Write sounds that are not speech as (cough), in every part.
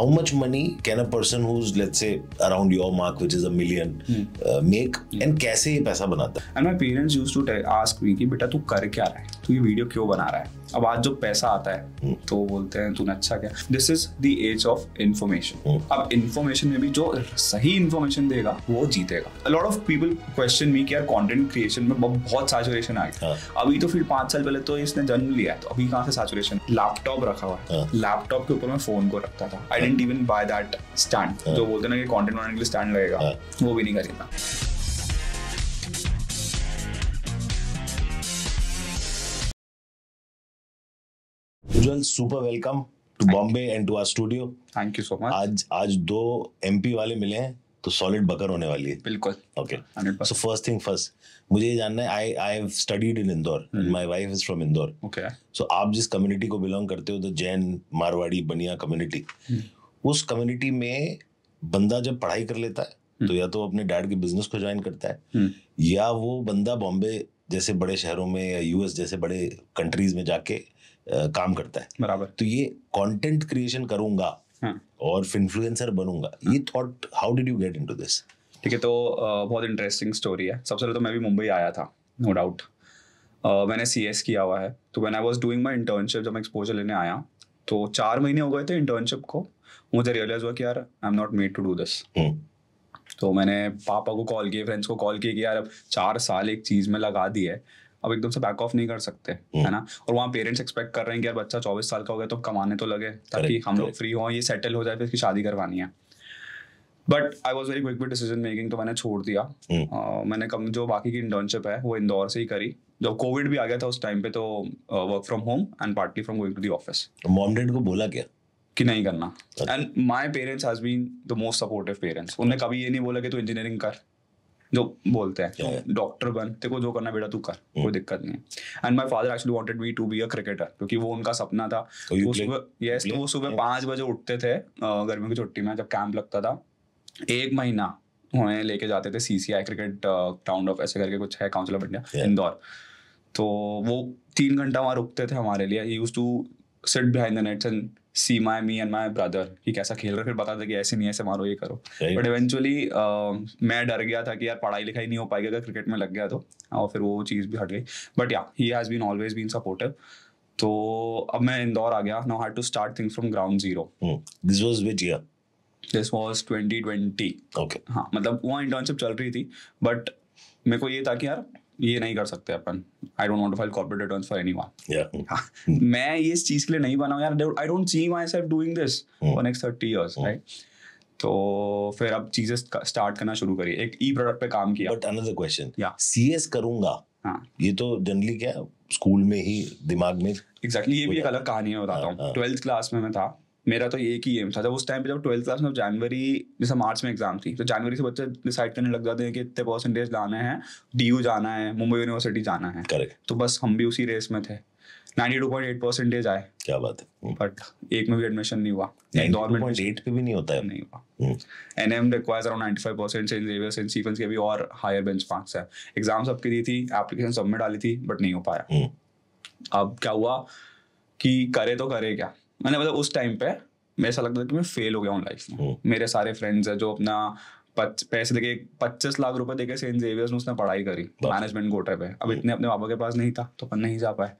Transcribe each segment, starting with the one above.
how much money can a person who's let's say around your mark which is a million hmm. uh, make hmm. and कैसे ये पैसा बनाता है and my parents used to ask me कि बेटा तू कर क्या रहा है तू ये वीडियो क्यों बना रहा है अब आज जो पैसा आता है हम्म। तो बोलते हैं तूने अच्छा किया this is the age of information अब इन्फॉर्मेशन में भी जो सही इन्फॉर्मेशन देगा वो जीतेगा lot of people question me कि यार कंटेंट क्रिएशन में बहुत सैचुरेशन आ गया हाँ। अभी तो फिर पांच साल पहले तो इसने जन्म लिया तो अभी कहाँ से सैचुरेशन लैपटॉप रखा हुआ है लैपटॉप हाँ। के ऊपर मैं फोन को रखता था I didn't even buy that stand जो बोलते ना कि कॉन्टेंट बनाने के लिए स्टैंड लगेगा हाँ। वो भी नहीं करेगा Ujjwal super welcome to Bombay and to our studio thank you so much आज आज दो एमपी वाले मिले हैं तो सॉलिड बकर होने वाली है बिल्कुल okay so first thing first मुझे ये जानना है I I have studied in Indore my wife is from Indore okay so आप जिस कम्युनिटी को बिलोंग करते हो द जैन मारवाड़ी बनिया कम्युनिटी उस कम्युनिटी में बंदा जब पढ़ाई कर लेता है hmm. तो या तो अपने डैड के बिजनेस को ज्वाइन करता है hmm. या वो बंदा बॉम्बे जैसे बड़े शहरों में या यूएस जैसे बड़े कंट्रीज में जाके काम करता है बराबर तो ये कंटेंट क्रिएशन करूंगा हाँ. और इन्फ्लुएंसर बनूंगा हाँ. ये thought how did you get into this ठीक है तो बहुत इंटरेस्टिंग स्टोरी है सबसे पहले तो मैं भी मुंबई आया था नो डाउट मैंने सी किया हुआ है तो when I was doing my internship जब मैं एक्सपोजर लेने आया तो चार महीने हो गए थे इंटर्नशिप को मुझे रियलाइज हुआ कि यार I am not made to do this तो मैंने पापा को कॉल किए फ्रेंड्स को कॉल किए कि यार अब चार साल एक चीज़ में लगा दी है अब एकदम से बैक ऑफ नहीं कर सकते हम्म। है ना और वहाँ पेरेंट्स एक्सपेक्ट कर रहे हैं कि यार बच्चा चौबीस साल का हो गया तो कमाने तो लगे ताकि हम लोग फ्री हों ये सेटल हो जाए फिर इसकी शादी करवानी है but I was very quick with decision making तो मैंने छोड़ दिया uh, मैंने कम जो बाकी की इंटर्नशिप है वो इंदौर से ही करी जब कोविड भी आ गया था उस टाइम पे तो work from home and partly from going to the office mom dad को बोला क्या कि नहीं करना and my parents has been the most supportive parents उन्होंने कभी ये नहीं बोला कि तू इंजीनियरिंग कर जो बोलते हैं डॉक्टर बन देखो जो करना बेटा तू कर hmm. कोई दिक्कत नहीं and my father actually wanted me to be a cricketer क्योंकि वो उनका सपना था वो सुबह यस तो वो सुबह पाँच बजे उठते थे गर्मी की छुट्टी में जब कैंप लगता था एक महीना उन्हें लेके जाते थे C C I cricket town of ऐसे करके कुछ है काउंसिल ऑफ इंडिया इंदौर तो वो तीन घंटा वहाँ रुकते थे हमारे लिए use to sit behind the nets and see my me and my brother कि कैसा खेल रहे फिर बता दे कि ऐसे नहीं ऐसे मारो ये करो बट इवेंचुअली मैं डर गया था कि यार पढ़ाई लिखाई नहीं हो पाएगी अगर क्रिकेट में लग गया तो और फिर वो चीज़ भी हट गई but yeah he has been always been supportive तो अब मैं इंदौर आ गया no had to start things from ground zero this was which year this was 2020 okay okay. हाँ मतलब वो इंटर्नशिप चल रही थी बट मेरे को ये था कि यार ये नहीं कर सकते अपन I don't want to file corporate returns for anyone मैं ये इस चीज के लिए नहीं बना यार I don't see myself doing this for next 30 years right तो फिर अब चीजें स्टार्ट करना शुरू करिए एक ई प्रोडक्ट पे काम किया बट अनदर क्वेश्चन सीएस करूंगा हाँ. ये तो जनरली क्या स्कूल में ही दिमाग में एग्जैक्टली exactly, ये भी एक अलग कहानी है बताता हाँ, हूँ ट्वेल्थ हाँ। क्लास में मैं था मेरा तो एक ही एम था जब उस टाइम पे जब ट्वेल्थ क्लास में जनवरी जैसे मार्च में एग्जाम थी तो जनवरी से बच्चे डिसाइड करने लग जाते हैं कि इतने परसेंटेज लाने हैं डी जाना है मुंबई यूनिवर्सिटी जाना है करेक्ट तो बस हम भी उसी रेस में थे ninety two point eight percentage आए क्या बात है बट हम्म। एक में भी एडमिशन नहीं हुआ गवर्नमेंट पे भी नहीं होता है नहीं हुआ N M requires around five percent saint Xavier saint Stephen के भी और हायर बेंच मार्क्स है एग्जाम सबके दी थी एप्लीकेशन सब में डाली थी बट नहीं हो पाया हम्म। अब क्या हुआ कि करे तो करे क्या मैंने मतलब उस टाइम पे मेरे ऐसा लगता था कि मैं फेल हो गया हूँ लाइफ में मेरे सारे फ्रेंड्स है जो अपना पैसे देखे पच्चीस लाख रुपए देखे सेंट जेवियर्स में उसने पढ़ाई करी मैनेजमेंट कोटे पे अब इतने अपने पापा के पास नहीं था तो अपन नहीं जा पाए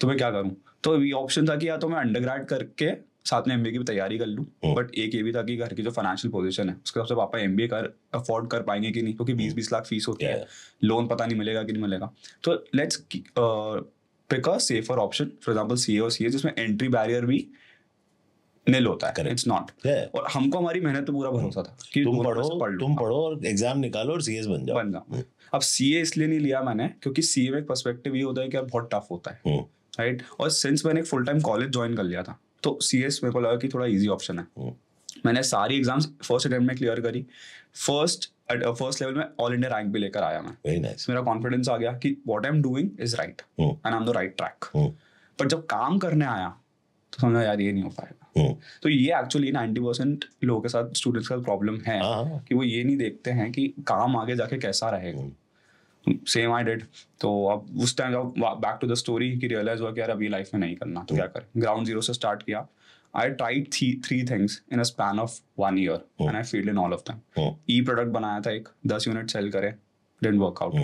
तो मैं क्या करूँ तो ये ऑप्शन था कि या तो मैं अंडर करके साथ में एमबीए की भी तैयारी कर लूँ बट एक ये भी था कि घर की जो फाइनेंशियल पोजीशन है उसके हिसाब से पापा एमबीए कर अफोर्ड कर पाएंगे कि नहीं क्योंकि बीस बीस लाख फीस होती है लोन पता नहीं मिलेगा कि नहीं मिलेगा तो let's pick a safer option for example C A और सी ए जिसमें एंट्री बैरियर भी निल होता है इट्स नॉट और हमको हमारी मेहनत तो पूरा hmm. भरोसा था कि तुम पढ़ो पढ़ तुम पढ़ो और एग्जाम निकालो और सीएस बन जाओ बन जाओ hmm. अब सीए इसलिए नहीं लिया मैंने क्योंकि सीए में एक पर्सपेक्टिव ये होता है कि यार बहुत टफ होता है राइट hmm. और सिंस मैंने एक फुल टाइम कॉलेज ज्वाइन कर लिया था तो सीएस मेरे को लगा कि थोड़ा इजी ऑप्शन है मैंने सारी एग्जाम्स फर्स्ट अटेम्प्ट में क्लियर करी फर्स्ट फर्स्ट लेवल में ऑल इंडिया रैंक भी लेकर आया मैं वेरी नाइस मेरा कॉन्फिडेंस आ गया कि what I am doing is right and I am the right track पर जब काम करने आया तो समझा यार ये नहीं हो पाया हम्म। तो ये एक्चुअली नाइनटी परसेंट लोगों के साथ स्टूडेंट्स का प्रॉब्लम है हाँ। कि वो ये नहीं देखते हैं कि काम आगे जाके कैसा रहेगा सेम आई डेड तो अब उस टाइम जब बैक टू द स्टोरी की रियलाइज हुआ कि यार अभी लाइफ में नहीं करना तो क्या हम्म। करें ग्राउंड जीरो से स्टार्ट किया I tried three things in a span of one year and I failed in all of them ई प्रोडक्ट बनाया था एक दस यूनिट सेल करे didn't work out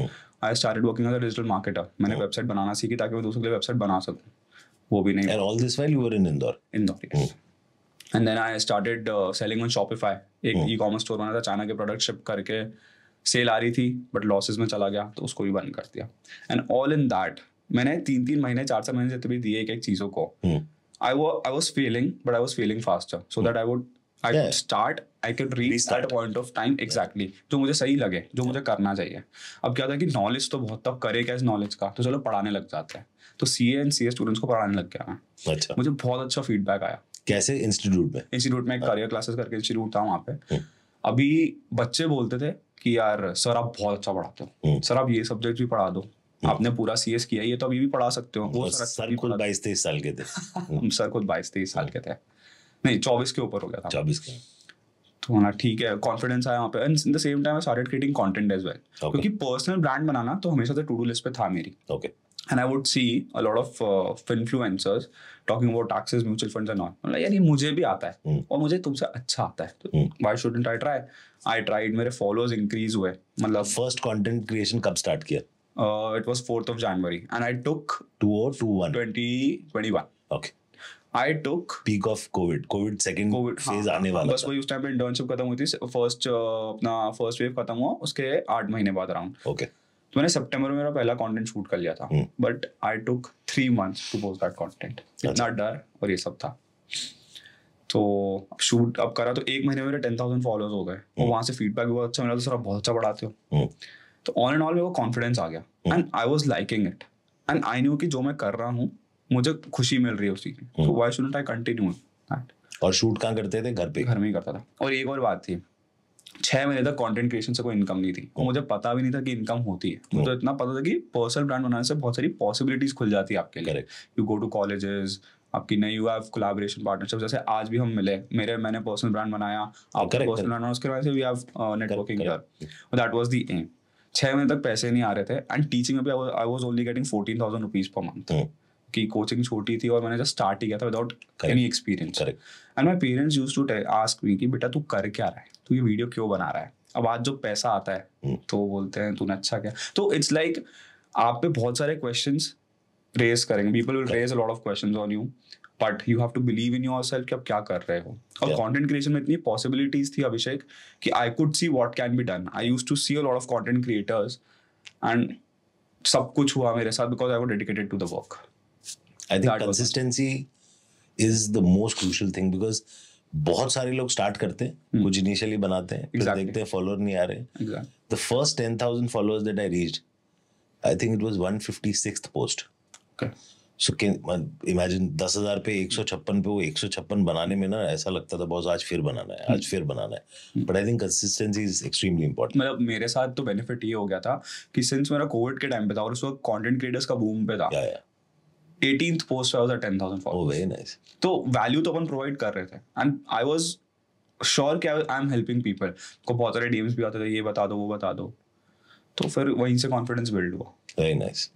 I start working digital marketer मैंने वेबसाइट हम्म। बनाना सीखी ताकि मैं दूसरों के लिए वेबसाइट बना सकूँ वो भी नहीं and all this while you were in Indore Indore and then I started selling on Shopify एक ई कॉमर्स स्टोर बना था चाइना के प्रोडक्ट शिप करके सेल आ रही थी बट लॉसेस में चला गया तो उसको भी बंद कर दिया एंड ऑल इन दैट मैंने तीन तीन महीने चार चार महीने जितने भी दिए एक एक चीज़ों को आई वो I was failing but I was failing faster so that I would I could start I can reach that point of time exactly जो मुझे सही लगे जो मुझे करना चाहिए अब क्या था कि नॉलेज तो बहुत तब करे क्या इस नॉलेज का तो चलो पढ़ाने लग जाते हैं तो सी एंड सी स्टूडेंट्स को पढ़ाने लग गया मैं अच्छा मुझे बहुत अच्छा फीडबैक आया कैसे इंस्टीट्यूट में इंस्टीट्यूट में एक करियर हाँ। क्लासेस करके इंस्टीट्यूट था वहाँ पे हम्म। अभी बच्चे बोलते थे कि यार सर आप बहुत अच्छा पढ़ाते हो हम्म। सर आप ये सब्जेक्ट भी पढ़ा दो हम्म। आपने पूरा सीएस किया ये तो अभी भी पढ़ा सकते हो वो सर, अच्छा सर खुद बाईस तेईस साल के थे (laughs) हम सर खुद बाईस तेईस साल के थे नहीं चौबीस के ऊपर हो गया था चौबीस के तो ना ठीक है कॉन्फिडेंस आया वहाँ पे and in the same time I started creating content as well क्योंकि पर्सनल ब्रांड बनाना तो हमेशा से टू डू लिस्ट पे था मेरी okay okay. And I would see a lot of influencers talking about taxes mutual funds and all मतलब यार ये मुझे भी आता है mm. और मुझे तुमसे अच्छा आता है तो why shouldn't I try I tried मेरे फॉलोअर्स इंक्रीज हुए मतलब फर्स्ट कंटेंट क्रिएशन कब स्टार्ट किया it was 4th of January and I took 2021 2021 okay I took peak of Covid Covid second phase आने वाला बस वही उस टाइम पे इंटर्नशिप खत्म हुई थी फर्स्ट uh, अपना फर्स्ट वेव खत्म हुआ उसके आठ महीने बाद अराउंड ओके okay. तो मैंने सितंबर में मेरा पहला कंटेंट शूट कर लिया था but I took three months to post that content इतना अच्छा। डर और ये सब था तो अब शूट अब करा तो एक महीने में मेरे टेन थाउजेंड फॉलोअर्स हो गए और हम्म। वहाँ से फीडबैक हुआ अच्छा मेरा तो सर बहुत अच्छा पढ़ाते तो अच्छा हो हम्म। तो ऑन एंड ऑल मेरे को कॉन्फिडेंस आ गया and I was liking it and I knew कि जो मैं कर रहा हूँ मुझे खुशी मिल रही है उसी की तो वाई शुडंट आई कंटिन्यू और शूट कहाँ करते थे घर पे घर में ही करता था और एक और बात थी छह महीने तक कंटेंट क्रिएशन से कोई इनकम नहीं थी और मुझे पता भी नहीं था कि इनकम होती है मुझे तो इतना पता था कि पर्सनल ब्रांड बनाने से बहुत सारी पॉसिबिलिटीज खुल जाती है आपके लिए यू गो टू कॉलेजेस आपकी नई हुआ हैव कोलाबोरेशन पार्टनरशिप जैसे आज भी हम मिले मेरे मैंने पर्सनल ब्रांड बनाया आप दैट वाज द एम छः महीने तक पैसे नहीं आ रहे थे एंड टीचिंग में भी I was only getting fourteen thousand rupees per month कि कोचिंग छोटी थी और मैंने जस्ट स्टार्ट ही किया था without any experience and my parents use to ask me कि बेटा तू कर क्या रहा है तू ये वीडियो क्यों बना रहा है अब आज जो पैसा आता है hmm. तो बोलते हैं तूने अच्छा किया तो इट्स लाइक like, आप पे बहुत सारे क्वेश्चन रेज करेंगे people will raise a lot of question on you but you have to believe in yourself कि आप क्या कर रहे हो और कंटेंट क्रिएशन में इतनी पॉसिबिलिटीज थी अभिषेक कि I could see what can be done I use to see a lot of content creators and सब कुछ हुआ मेरे साथ बिकॉज आई वो dedicated to the work I think consistency is the most crucial thing because बहुत सारे लोग start करते हैं hmm. कुछ इनिशियली बनाते हैं exactly. फिर देखते हैं फॉलोअर नहीं आ रहे the first ten thousand followers that I reach I think it was one fifty six post so imagine दस हजार पे एक सौ छप्पन पे वो एक सौ छप्पन बनाने में ना ऐसा लगता था बहुत आज फिर बनाना है आज hmm. फिर बनाना है but I think consistency is extremely important मतलब मेरे साथ तो बेनिफिट ये हो गया था कि सिंस मेरा कोविड के टाइम पे था और उस वक्त कॉन्टेंट क्रिएटर्स का बूम पे था एटीन पोस्ट पे टेन थाउजेंड फॉलोअर्स नाइस तो वैल्यू तो अपन प्रोवाइड कर रहे थे एंड आई वॉज श्योर क्या आई एम हेल्पिंग पीपल को बहुत सारे डीएम्स भी आते थे ये बता दो वो बता दो तो फिर वहीं से कॉन्फिडेंस बिल्ड हुआ very nice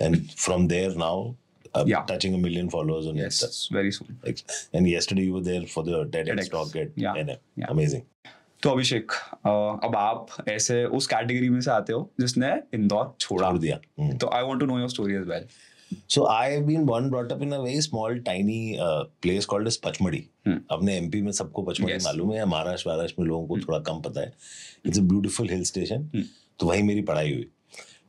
and from there now Uh, yeah. touching a million followers on yes, Insta. very soon. Like, and yesterday you were there for the TEDx, TEDx. talk at yeah. NM. Yeah. Amazing. तो अभिषेक अब आप ऐसे उस category में से आते हो जिसने इंदौर छोड़ा छोड़ दिया हम्म। तो I want to know your story as well so I have been born brought up in a very small tiny place called called Pachmarhi hmm. अपने एमपी में सबको पचमढ़ी yes. मालूम है या महाराष्ट्र महाराष्ट्र में लोगों को hmm. थोड़ा कम पता है it's a beautiful hill station तो वहीं मेरी पढ़ाई हुई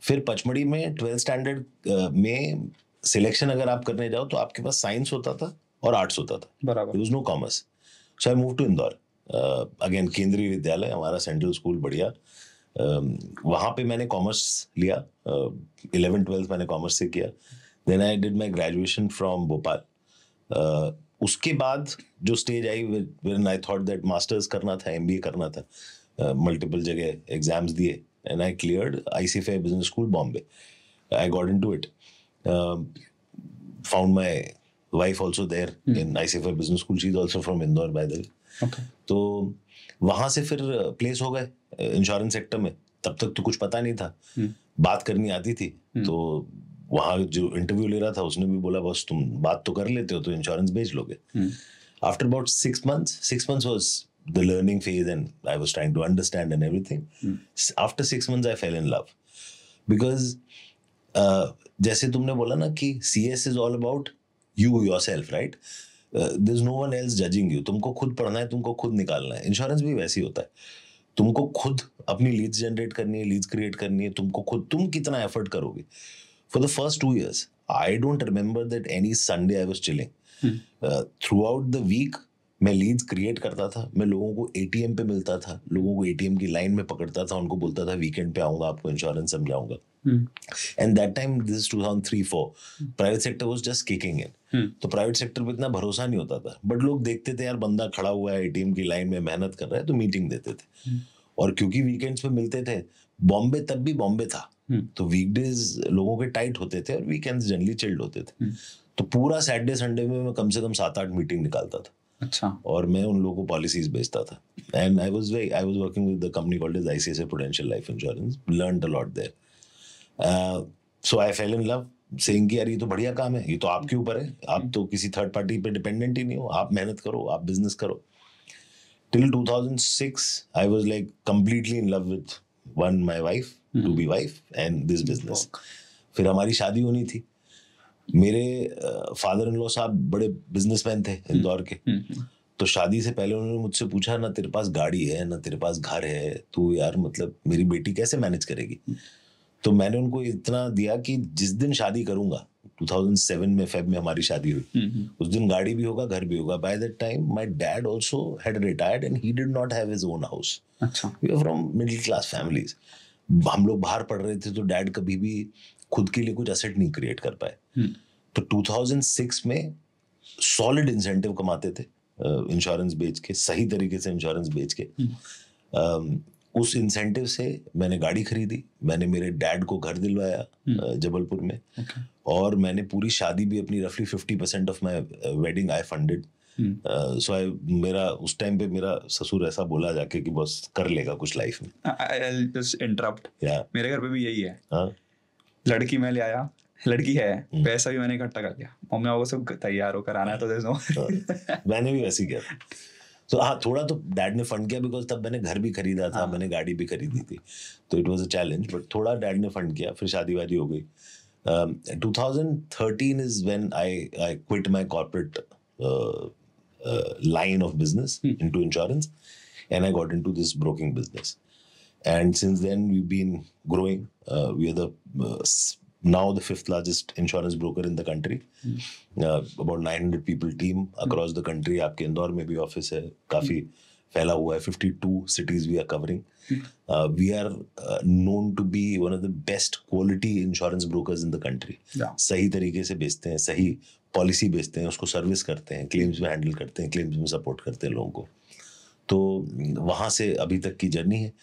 फिर पचमढ़ी में ट्वेल्थ स्टैंडर्ड uh, में सिलेक्शन अगर आप करने जाओ तो आपके पास साइंस होता था और आर्ट्स होता था बराबर use no commerce so I move to Indore again Kendriya Vidyalaya हमारा सेंट्रल स्कूल बढ़िया um, वहाँ पे मैंने कॉमर्स लिया इलेवन uh, ट्वेल्थ मैंने कॉमर्स से किया then I did my graduation from Bhopal उसके बाद जो stage I when I thought that masters करना था एम करना था मल्टीपल जगह एग्जाम्स दिए and I clear I C business school Bombay I got into it found my wife also there in I C business school चीज also from Indore by दिल तो वहाँ से फिर प्लेस uh, हो गए इंश्योरेंस uh, सेक्टर में तब तक तो कुछ पता नहीं था hmm. बात करनी आती थी hmm. तो वहां जो इंटरव्यू ले रहा था उसने भी बोला बस तुम बात तो कर लेते हो तो इंश्योरेंस भेज लोगे after about six month six month was the learning phase and I was trying to understand and everything after six month I fell in love because जैसे तुमने बोला ना कि C S is all about you yourself right the is no one else judging you तुमको खुद पढ़ना है तुमको खुद निकालना है इंश्योरेंस भी वैसे ही होता है तुमको खुद अपनी लीड्स जनरेट करनी है लीड्स क्रिएट करनी है तुमको खुद तुम कितना एफर्ट करोगे for the first two years. I don't remember that any Sunday I was chilling. hmm. uh, throughout the week मैं लीड्स क्रिएट करता था मैं लोगों को एटीएम पे मिलता था लोगों को एटीएम की लाइन में पकड़ता था उनको बोलता था वीकेंड पे आऊंगा आपको इंश्योरेंस समझाऊंगा and that time this two thousand three four private sector was just kicking in तो प्राइवेट सेक्टर पे इतना भरोसा नहीं होता था बट लोग देखते थे यार बंदा खड़ा हुआ है एटीएम की लाइन में मेहनत कर रहा है तो मीटिंग देते थे hmm. और क्योंकि वीकेंड्स पे मिलते थे बॉम्बे तब भी बॉम्बे था हम्म। तो वीकडेज लोगों के टाइट होते थे और वीकेंड्स जनरली चिल्ड होते थे हम्म। तो पूरा सैटरडे संडे में मैं कम से कम सात आठ मीटिंग निकालता था अच्छा और मैं उन लोगों को पॉलिसीज भेजता था and I was very I was working with the company called as ICICI Prudential Life Insurance learn a lot there so I fell in love saying कि यार ये तो बढ़िया काम है ये तो आपके ऊपर है आप तो किसी थर्ड पार्टी पे डिपेंडेंट ही नहीं हो आप मेहनत करो आप बिजनेस करो till 2006 I was like completely in love with one my wife to be wife and this business फिर हमारी शादी होनी थी मेरे फादर इन लॉ साहब बड़े बिजनेसमैन थे हम्म। इंदौर के हम्म, हम्म। तो शादी से पहले उन्होंने मुझसे पूछा ना तेरे पास गाड़ी है ना तेरे पास घर है तू यार मतलब मेरी बेटी कैसे मैनेज करेगी तो मैंने उनको इतना दिया कि जिस दिन शादी करूंगा 2007 में फेब में हमारी शादी हुई उस दिन गाड़ी भी होगा घर भी होगा by that time my dad also had retired and he did not have his own house अच्छा we are from middle class families हम लोग बाहर पढ़ रहे थे तो डैड कभी भी खुद के लिए कुछ असेट नहीं क्रिएट कर पाए हम्म। तो 2006 में सॉलिड इंसेंटिव कमाते थे इंश्योरेंस बेच के सही तरीके से इंश्योरेंस बेच के हम्म। उस इंसेंटिव से मैंने गाड़ी खरीदी मैंने मेरे डैड को घर दिलवाया हम्म। जबलपुर में okay. और मैंने पूरी शादी भी अपनी रफली fifty percent of my wedding I funded so hmm. I मेरा उस टाइम पे मेरा ससुर ऐसा बोला जाके कि बस कर लेगा कुछ लाइफ में इंटरप्ट मेरे घर पे भी यही है आ? हाँ। लड़की मैं ले आया लड़की है हम्म। पैसा भी मैंने इकट्ठा कर लिया मम्मी को सब तैयार होकर आना तो देखो हाँ। हाँ। मैंने भी वैसे किया तो हाँ थोड़ा तो डैड ने फंड किया बिकॉज तब मैंने घर भी खरीदा था मैंने गाड़ी भी खरीदी थी तो it was a challenge but थोड़ा डैड ने फंड किया फिर शादी वादी हो गई two thousand thirteen is when I I quit my corporate line of business hmm. into insurance, and I got into this broking business. And since then, we've been growing. Uh, we are the uh, now the fifth largest insurance broker in the country. Hmm. Uh, about 900 people team hmm. across hmm. the country. आपके इंदौर में भी office है hmm. फैला हुआ है fifty two cities we are covering we are known to be one of the best quality insurance brokers in the country सही तरीके से बेचते हैं सही पॉलिसी बेचते हैं उसको सर्विस करते हैं क्लेम्स में हैंडल करते हैं क्लेम्स में सपोर्ट करते हैं लोगों को तो हम्म, वहाँ से अभी तक की जर्नी है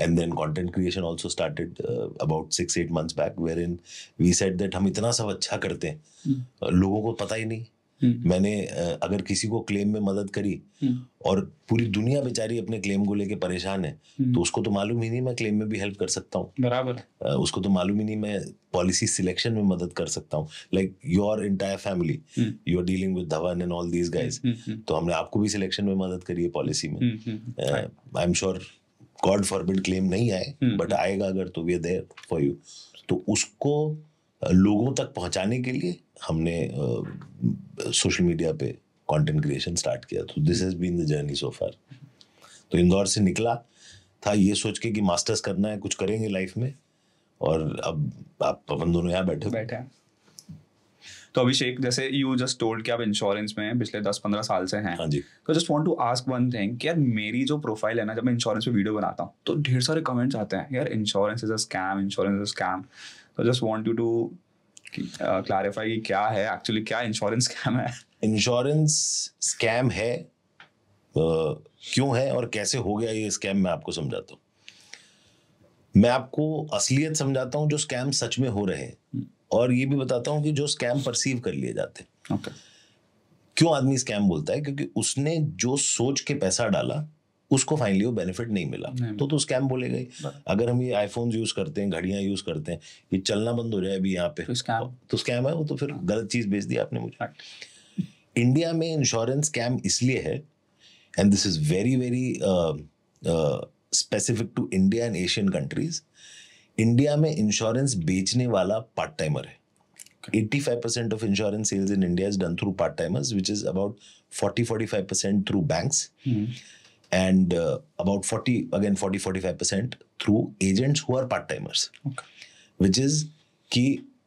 and then content creation also started about six eight months back wherein we set that हम इतना सब अच्छा करते हैं hmm. लोगों को पता ही नहीं हम्म। मैंने अगर किसी को क्लेम में मदद करी हम्म। और पूरी दुनिया बेचारी अपने क्लेम को लेके परेशान है हम्म। तो उसको तो मालूम ही नहीं मैं क्लेम में भी हेल्प कर सकता हूँ बराबर उसको तो मालूम ही नहीं मैं पॉलिसी सिलेक्शन में मदद कर सकता हूँ like your entire family you are dealing with Dhawan and all these guys तो हमने आपको भी सिलेक्शन में मदद करी है पॉलिसी में I am sure God forbid claim नहीं आए बट आएगा अगर तो वी देयर फॉर यू तो उसको लोगों तक पहुंचाने के लिए हमने सोशल मीडिया पे कंटेंट क्रिएशन स्टार्ट किया तो this has been the journey so far तो इंदौर से निकला था ये सोच के कि मास्टर्स करना है कुछ करेंगे लाइफ में और अब आप पवन दोनों यहाँ बैठे बैठे तो अभिषेक जैसे यू जस्ट टोल्ड कि आप इंश्योरेंस में पिछले दस पंद्रह साल से हैं हाँ जी तो just want to ask one thing कि यार मेरी जो प्रोफाइल है ना जब मैं इंश्योरेंस पे वीडियो बनाता हूँ तो ढेर सारे कमेंट्स आते हैं यार इंश्योरेंस तो is a scam insurance is a scam तो just want to to clarify कि क्या है एक्चुअली क्या इंश्योरेंस स्कैम है इंश्योरेंस स्कैम है क्यों है और कैसे हो गया ये स्कैम मैं आपको समझाता हूँ मैं आपको असलियत समझाता हूँ जो स्कैम सच में हो रहे हैं हम्म। और ये भी बताता हूँ कि जो स्कैम परसीव कर लिए जाते हैं okay. क्यों आदमी स्कैम बोलता है क्योंकि उसने जो सोच के पैसा डाला उसको फाइनली वो बेनिफिट नहीं मिला नहीं। तो तो स्कैम बोले गए अगर हम ये आईफोन यूज करते हैं घड़ियां यूज करते हैं ये चलना बंद हो जाए अभी यहाँ पे तो स्कैम तो स्कैम है वो तो फिर हाँ। गलत चीज बेच दी आपने मुझे इंडिया में इंश्योरेंस स्कैम इसलिए है and this is very very specific to India and Asian countries India में इंश्योरेंस बेचने वाला पार्ट टाइमर है eighty five percent of insurance sales in India is done through part timers which is about forty forty five percent through bank and about forty again forty forty five percent through agents who part timers which is कि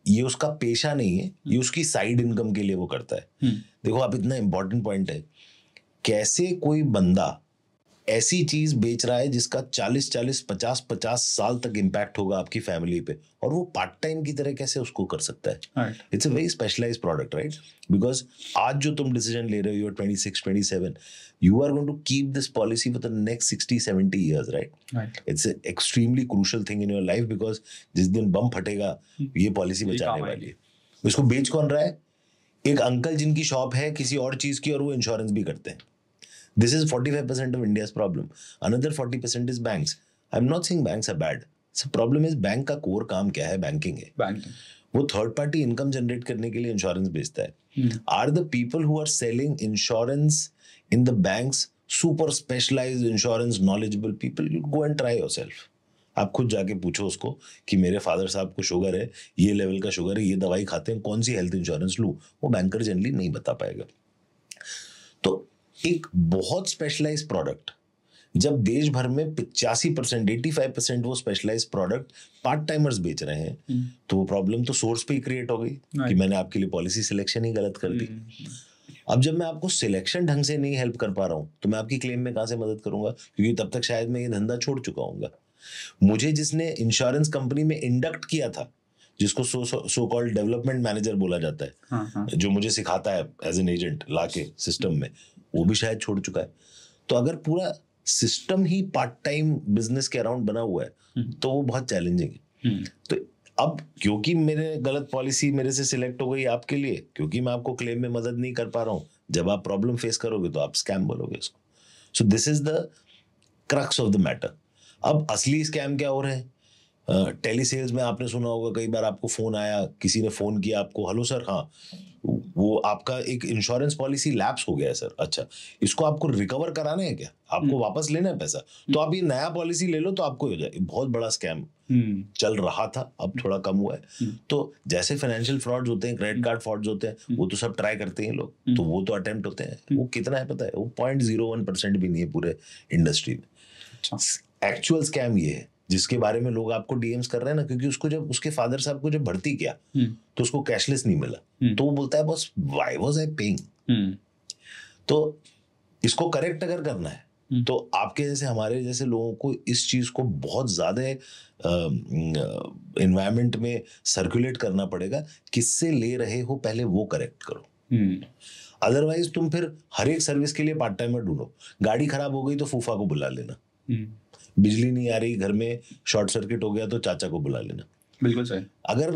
ये उसका पेशा नहीं है ये hmm. उसकी side income के लिए वो करता है hmm. देखो आप इतना इंपॉर्टेंट पॉइंट है कैसे कोई बंदा ऐसी चीज बेच रहा है जिसका 40 40 50 50 साल तक इम्पैक्ट होगा आपकी फैमिली पे और वो पार्ट टाइम की तरह कैसे उसको कर सकता है it's a very specialise product right because आज जो तुम डिसीजन ले रहे हो your twenty six twenty seven you are going to keep this policy for the next sixty seventy years right it's extremely crucial thing in your life because जिस दिन बम फटेगा ये policy बचाने वाली है इसको बेच कौन रहा है एक अंकल जिनकी शॉप है किसी और चीज की और वो इंश्योरेंस भी करते हैं This is 45% of India's problem. Another 40% is banks. I'm not saying banks are bad. So problem is bank का कोर काम क्या है बैंकिंग है बैंकिंग वो थर्ड पार्टी इनकम जनरेट करने के लिए इंश्योरेंस बेचता है are the people who are selling insurance in the banks super specialised insurance knowledgeable people you go and try yourself आप खुद जाके पूछो उसको कि मेरे फादर साहब को शुगर है ये लेवल का शुगर है ये दवाई खाते हैं कौन सी हेल्थ इंश्योरेंस लू वो बैंकर जनरली नहीं बता पाएगा तो एक बहुत स्पेशलाइज प्रोडक्ट जब देश भर में पिचासी परसेंट एटी फाइव परसेंट वो स्पेशलाइज प्रोडक्ट पार्ट टाइमर्स बेच रहे हैं हम्म। तो वो प्रॉब्लम तो सोर्स पे ही क्रिएट हो गई कि मैंने आपके लिए पॉलिसी सिलेक्शन ही गलत कर दी हम्म। अब जब मैं आपको सिलेक्शन ढंग से नहीं हेल्प कर पा रहा हूं तो मैं आपकी क्लेम में कहाँ से मदद करूंगा क्योंकि तब तक शायद मैं ये धंधा छोड़ चुका हूँ मुझे जिसने इंश्योरेंस कंपनी में इंडक्ट किया था जिसको so so called development manager बोला जाता है हाँ, हाँ. जो मुझे सिखाता है एज एन एजेंट लाके सिस्टम में वो भी शायद छोड़ चुका है तो अगर पूरा सिस्टम ही पार्ट टाइम बिजनेस के अराउंड बना हुआ है हम्म। तो वो बहुत चैलेंजिंग है हम्म। तो अब क्योंकि मेरे गलत पॉलिसी मेरे से सिलेक्ट हो गई आपके लिए क्योंकि मैं आपको क्लेम में मदद नहीं कर पा रहा हूं जब आप प्रॉब्लम फेस करोगे तो आप स्कैम बोलोगे उसको so this is the crux of the matter अब असली स्कैम क्या हो रहे हैं टेली सेल्स में आपने सुना होगा कई बार आपको फ़ोन आया किसी ने फ़ोन किया आपको हेलो सर हाँ वो आपका एक इंश्योरेंस पॉलिसी लैप्स हो गया है सर अच्छा इसको आपको रिकवर कराना है क्या आपको हम्म। वापस लेना है पैसा तो आप ये नया पॉलिसी ले लो तो आपको हो जाए बहुत बड़ा स्कैम हम्म। चल रहा था अब थोड़ा कम हुआ है हम्म। तो जैसे फाइनेंशियल फ्रॉड्स होते हैं क्रेडिट कार्ड फ्रॉड्स होते हैं वो तो सब ट्राई करते हैं लोग तो वो तो अटेम्प्ट होते हैं वो कितना है पता है वो पॉइंट जीरो वन परसेंट भी नहीं है पूरे इंडस्ट्री में एक्चुअल अच्छा। स्कैम ये है जिसके बारे में लोग आपको डीएम्स कर रहे हैं ना क्योंकि उसको जब उसके फादर साहब को जब भर्ती किया हम्म। तो उसको कैशलेस नहीं मिला हम्म। तो वो बोलता है बस वाई वॉज आई पेइंग तो इसको करेक्ट अगर करना है हम्म। तो आपके जैसे हमारे जैसे लोगों को इस चीज को बहुत ज्यादा इन्वायरमेंट में सर्कुलेट करना पड़ेगा किससे ले रहे हो पहले वो करेक्ट करो अदरवाइज तुम फिर हर एक सर्विस के लिए पार्ट टाइम में ढूंढो गाड़ी खराब हो गई तो फूफा को बुला लेना बिजली नहीं आ रही घर में शॉर्ट सर्किट हो गया तो चाचा को बुला लेना बिल्कुल सही अगर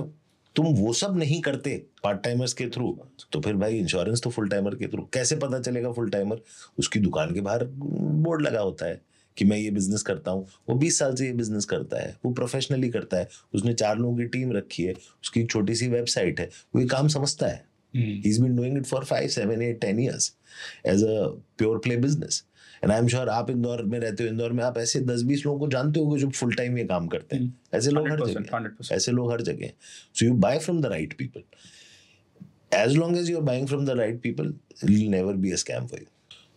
तुम वो सब नहीं करते पार्ट टाइमर्स के थ्रू तो फिर भाई इंश्योरेंस तो फुल टाइमर के थ्रू कैसे पता चलेगा फुल टाइमर उसकी दुकान के बाहर बोर्ड लगा होता है कि मैं ये बिजनेस करता हूँ वो बीस साल से ये बिजनेस करता है वो प्रोफेशनली करता है उसने चार लोगों की टीम रखी है उसकी एक छोटी सी वेबसाइट है वो ये काम समझता है he is been doing it for five seven eight ten years as a pure play business and I am sure आप इंदौर में रहते हो इंदौर में आप ऐसे दस बीस लोगों को जानते हो जो फुल टाइम ये काम करते हैं हम्म। ऐसे लोग हर जगह ऐसे लोग हर जगह so you buy from the right people as long as you are buying from the right people never be a scam for you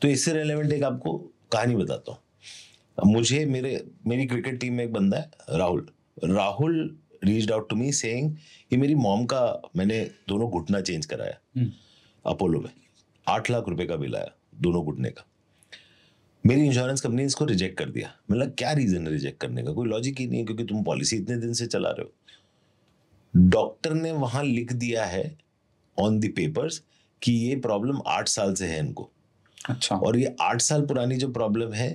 तो इससे रेलिवेंट एक आपको कहानी बताता हूँ मुझे मेरे मेरी क्रिकेट टीम में एक बंदा है Rahul Rahul reach out to me saying कि मेरी मॉम का मैंने दोनों घुटना चेंज कराया हम्म। अपोलो में आठ लाख रुपए का बिल आया दोनों घुटने का मेरी इंश्योरेंस कंपनी ने इसको रिजेक्ट कर दिया मतलब क्या रीज़न है रिजेक्ट करने का कोई लॉजिक ही नहीं है क्योंकि तुम पॉलिसी इतने दिन से चला रहे हो डॉक्टर ने वहां लिख दिया है ऑन द पेपर्स कि ये प्रॉब्लम आठ साल से है इनको अच्छा और ये आठ साल पुरानी जो प्रॉब्लम है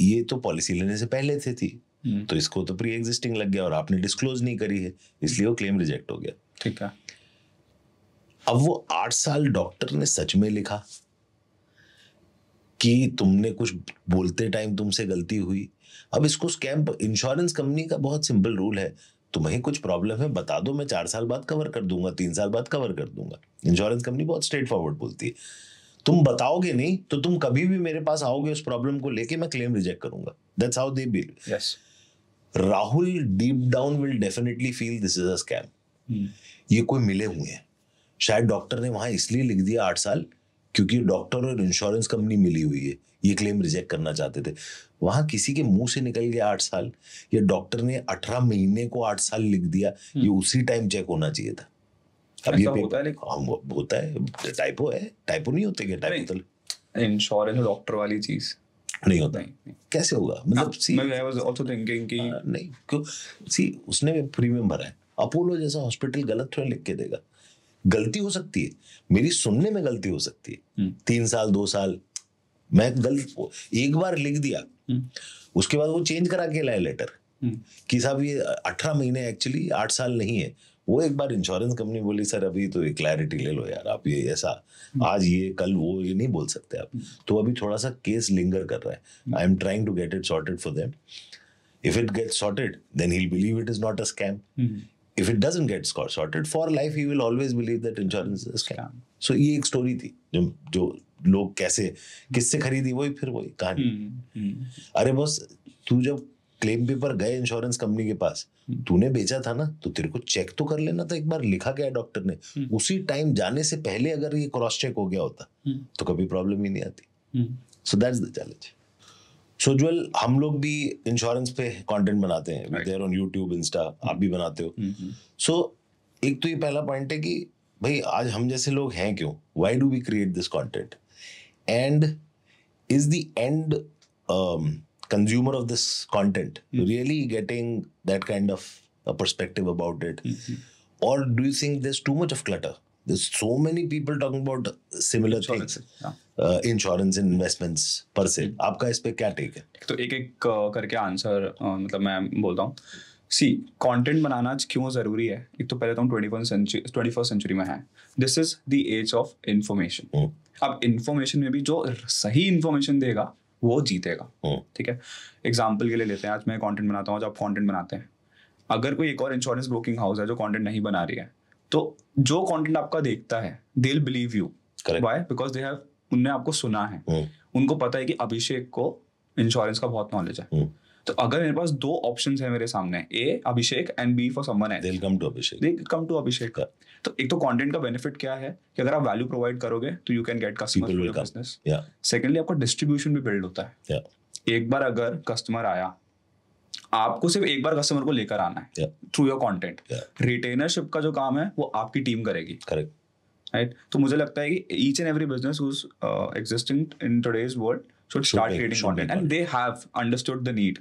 ये तो पॉलिसी लेने से पहले से थी हम्म। तो इसको तो प्री एग्जिस्टिंग लग गया और आपने डिस्क्लोज नहीं करी है इसलिए वो क्लेम रिजेक्ट हो गया ठीक है अब वो आठ साल डॉक्टर ने सच में लिखा कि तुमने कुछ बोलते टाइम तुमसे गलती हुई अब इसको स्कैम इंश्योरेंस कंपनी का बहुत सिंपल रूल है तुम्हें कुछ प्रॉब्लम है बता दो मैं चार साल बाद कवर कर दूंगा तीन साल बाद कवर कर दूंगा इंश्योरेंस कंपनी बहुत स्ट्रेट फॉरवर्ड बोलती है तुम बताओगे नहीं तो तुम कभी भी मेरे पास आओगे उस प्रॉब्लम को लेके मैं क्लेम रिजेक्ट करूंगा that's how they bill yes Rahul deep down will definitely feel this is a scam ये कोई मिले हुए हैं शायद डॉक्टर ने वहां इसलिए लिख दिया आठ साल क्योंकि डॉक्टर और इंश्योरेंस कंपनी मिली हुई है ये क्लेम रिजेक्ट करना चाहते थे वहां किसी के मुंह से निकल गया आठ साल या डॉक्टर ने अठारह महीने को आठ साल लिख दिया हम्म। ये उसी टाइम चेक होना चाहिए था अब ये होता है हाँ, होता है टाइपो है टाइपो नहीं होते क्या इंश्योरेंस तो- डॉक्टर वाली चीज नहीं होता नहीं, नहीं। कैसे होगा मतलब सी हाँ, मैं वाज आल्सो थिंकिंग कि हाँ, नहीं क्यों सी उसने प्रीमियम भरा है अपोलो जैसा हॉस्पिटल गलत थोड़ा लिख के देगा गलती हो सकती है मेरी सुनने में गलती हो सकती है हम्म। तीन साल दो साल मैं गलत एक बार लिख दिया हम्म। उसके बाद वो चेंज करा के लाया लेटर हम्म। कि साहब ये अठारह महीने एक्चुअली आठ साल नहीं है वो एक बार इंश्योरेंस कंपनी बोली सर अभी तो ये क्लैरिटी ले लो यार आप ये ऐसा आज ये कल वो ये नहीं बोल सकते आप तो अभी थोड़ा सा केस लिंगर कर रहा है I am trying to get it sorted for them if it get sorted then he believe it is not a scam if it doesn't get sorted for life he will always believe that insurance is scam so ये एक story थी जो जो लोग कैसे किससे खरीदी वही फिर वही कहानी अरे बस तू जब क्लेम पेपर गए इंश्योरेंस कंपनी के पास तूने बेचा था ना तो तेरे को चेक तो कर लेना था एक बार लिखा गया डॉक्टर ने उसी टाइम जाने से पहले अगर ये क्रॉस चेक हो गया होता तो कभी प्रॉब्लम ही नहीं आती so that's the challenge so so, हम लोग भी इंश्योरेंस पे कंटेंट बनाते हैं देयर ऑन यूट्यूब इंस्टा आप भी बनाते हो सो mm-hmm. so, एक तो ये पहला पॉइंट है कि भाई आज हम जैसे लोग हैं क्यों why do we create this content and is the end consumer of this content really getting that kind of perspective about it और do you think this too much of clutter there's so many people talking about similar insurance, things yeah. uh, insurance and investments per se hmm. आपका इस पे क्या take है तो एक एक uh, करके आंसर uh, मतलब मैं बोलता हूँ सी कंटेंट बनाना क्यों ज़रूरी है एक तो पहले तो हम twenty century twenty first century में है this is the age of information अब इन्फॉर्मेशन में भी जो सही इन्फॉर्मेशन देगा वो जीतेगा hmm. ठीक है एग्जाम्पल के लिए लेते हैं आज मैं कंटेंट बनाता हूँ आज आप कंटेंट बनाते हैं अगर कोई एक और इंश्योरेंस ब्रोकिंग हाउस है जो कंटेंट नहीं बना रही है तो जो कंटेंट आपका देखता है they believe you why because they have उनने आपको सुना है हम्म। उनको पता है कि अभिषेक को इंश्योरेंस का बहुत नॉलेज है हम्म। तो अगर मेरे पास दो ऑप्शन है मेरे सामने A Abhishek and B for someone else come to Abhishek come to Abhishek तो एक तो कंटेंट का बेनिफिट क्या है कि अगर आप वैल्यू प्रोवाइड करोगे तो you can get customer business secondly आपका डिस्ट्रीब्यूशन भी बिल्ड होता है yeah. एक बार अगर कस्टमर आया आपको सिर्फ एक बार कस्टमर को लेकर आना है थ्रू योर कॉन्टेंट रिटेनरशिप का जो काम है वो आपकी टीम करेगी करेक्ट राइट तो मुझे लगता है कि each and every business existing in today's world should start creating content and they have understood the need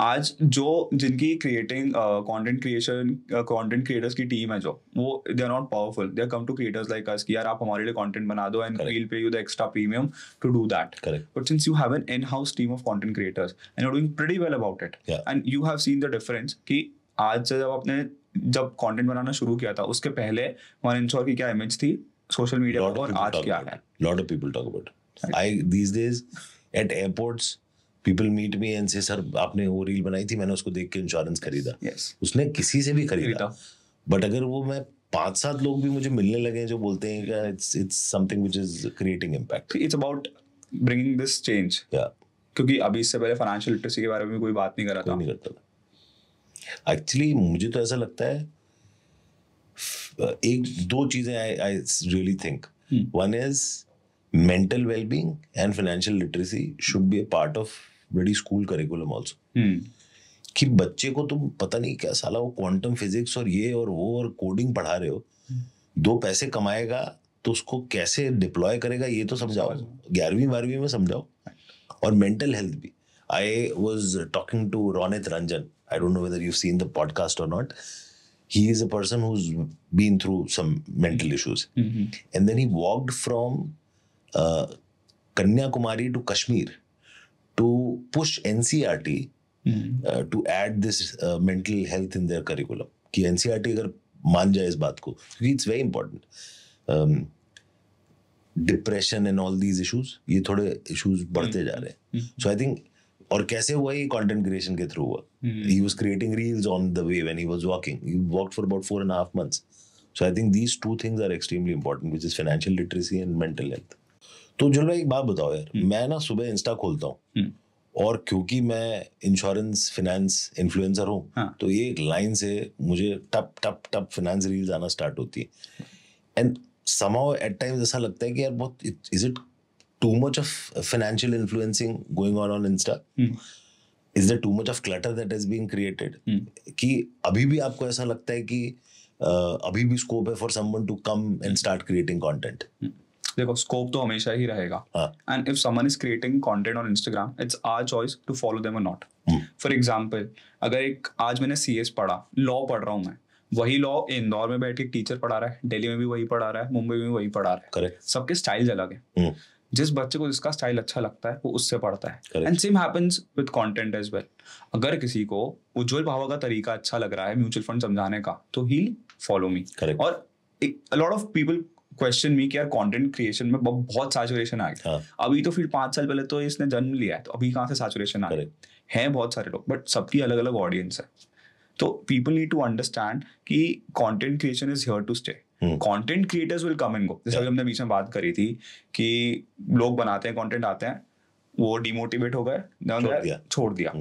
आज जो जिनकी creating content creation content creators की टीम है जो वो they are not powerful they are come to creators like us कि यार आप हमारे लिए कंटेंट बना दो and we will pay you the extra premium to do that but since you have N in house team of content creators and you are doing pretty well about it and you have seen the difference कि आज से जब आपने जब content बनाना शुरू किया था उसके पहले वन इंश्योर की क्या इमेज थी सोशल मीडिया पर और आज क्या है lot of people talk about I these days at airports people meet me and say sir आपने वो रील बनाई थी मैंने उसको देख के इंश्योरेंस खरीदा yes. उसने किसी से भी खरीदा बट अगर वो मैं पांच सात लोग भी मुझे मिलने लगे जो बोलते हैं कि it's it's something which is creating impact it's about bringing this change या क्योंकि अभी इससे पहले फाइनेंशियल लिटरेसी के बारे में कोई बात नहीं कर रहा था नहीं करता था एक्चुअली मुझे तो ऐसा लगता है एक दो चीजें I I really think one is mental wellbeing and financial literacy should be be a part of very school curriculum hmm. कि बच्चे को तुम पता नहीं क्या साला वो क्वांटम फिजिक्स और ये और वो और कोडिंग पढ़ा रहे हो hmm. दो पैसे कमाएगा तो उसको कैसे डिप्लॉय करेगा ये तो समझाओ ग्यारहवीं बारहवीं में समझाओ और मेंटल हेल्थ भी I was talking to Ronit Ranjan I don't know whether you seen the podcast और not he is a person who been through some mental issues and then he walked from Kanyakumari to Kashmir to push push NCRT e mm-hmm. Hmm. uh, to add this uh, mental health in their कि NCERT e अगर मान जाए इस बात को क्योंकि it's very important depression and all these issues ये थोड़े इशूज बढ़ते जा हम्म, रहे हैं सो आई थिंक और कैसे हुआ ये कंटेंट क्रिएशन के थ्रू हुआ he was creating reels on the way when he was walking he walk for about four and half months so I think these two things are extremely important which is financial literacy and mental health तो जो एक बात बताओ यार हम्म। मैं ना सुबह Insta खोलता हूँ हम्म। और क्योंकि मैं इंश्योरेंस फाइनेंस इन्फ्लुएंसर हूँ हाँ. तो ये एक लाइन से मुझे टप टप टप फाइनेंस रील्स आना स्टार्ट होती है एंड समाउ एट टाइम्स ऐसा लगता है कि यार बहुत is it too much of financial influencing going on on insta is the too much of clutter that is been created कि अभी भी आपको ऐसा लगता है कि uh, अभी भी स्कोप है for someone to come and start creating content देखो स्कोप तो हमेशा ही रहेगा and if someone is creating content on Instagram it's our choice to follow them और नॉट फॉर एग्जांपल अगर एक आज मैंने सी पढ़ा लॉ पढ़ रहा हूँ मैं वही लॉ इंदौर में बैठ के टीचर पढ़ा रहा है दिल्ली में भी वही पढ़ा रहा है मुंबई में भी वही पढ़ा रहा है सबके स्टाइल अलग है hmm. जिस बच्चे को जिसका स्टाइल अच्छा लगता है वो उससे पढ़ता है and same happens with content as well अगर किसी को उज्जवल भावा का तरीका अच्छा लग रहा है म्यूचुअल फंड समझाने का तो ही फॉलो मी और एक lot of people question me कि यार कंटेंट क्रिएशन में बहुत सैचुरेशन आ गया हाँ. अभी तो फिर पांच साल पहले तो इसने जन्म लिया है तो अभी कहाँ से सैचुरेशन आ गया हैं बहुत सारे लोग बट सबकी अलग अलग ऑडियंस है तो पीपल नीड टू अंडरस्टैंड कि content creation is here to stay content creators will come and go जैसे हमने बीच में बात करी थी कि लोग बनाते हैं कंटेंट आते हैं वो डिमोटिवेट हो गए छोड़ दिया, छोड़ दिया। But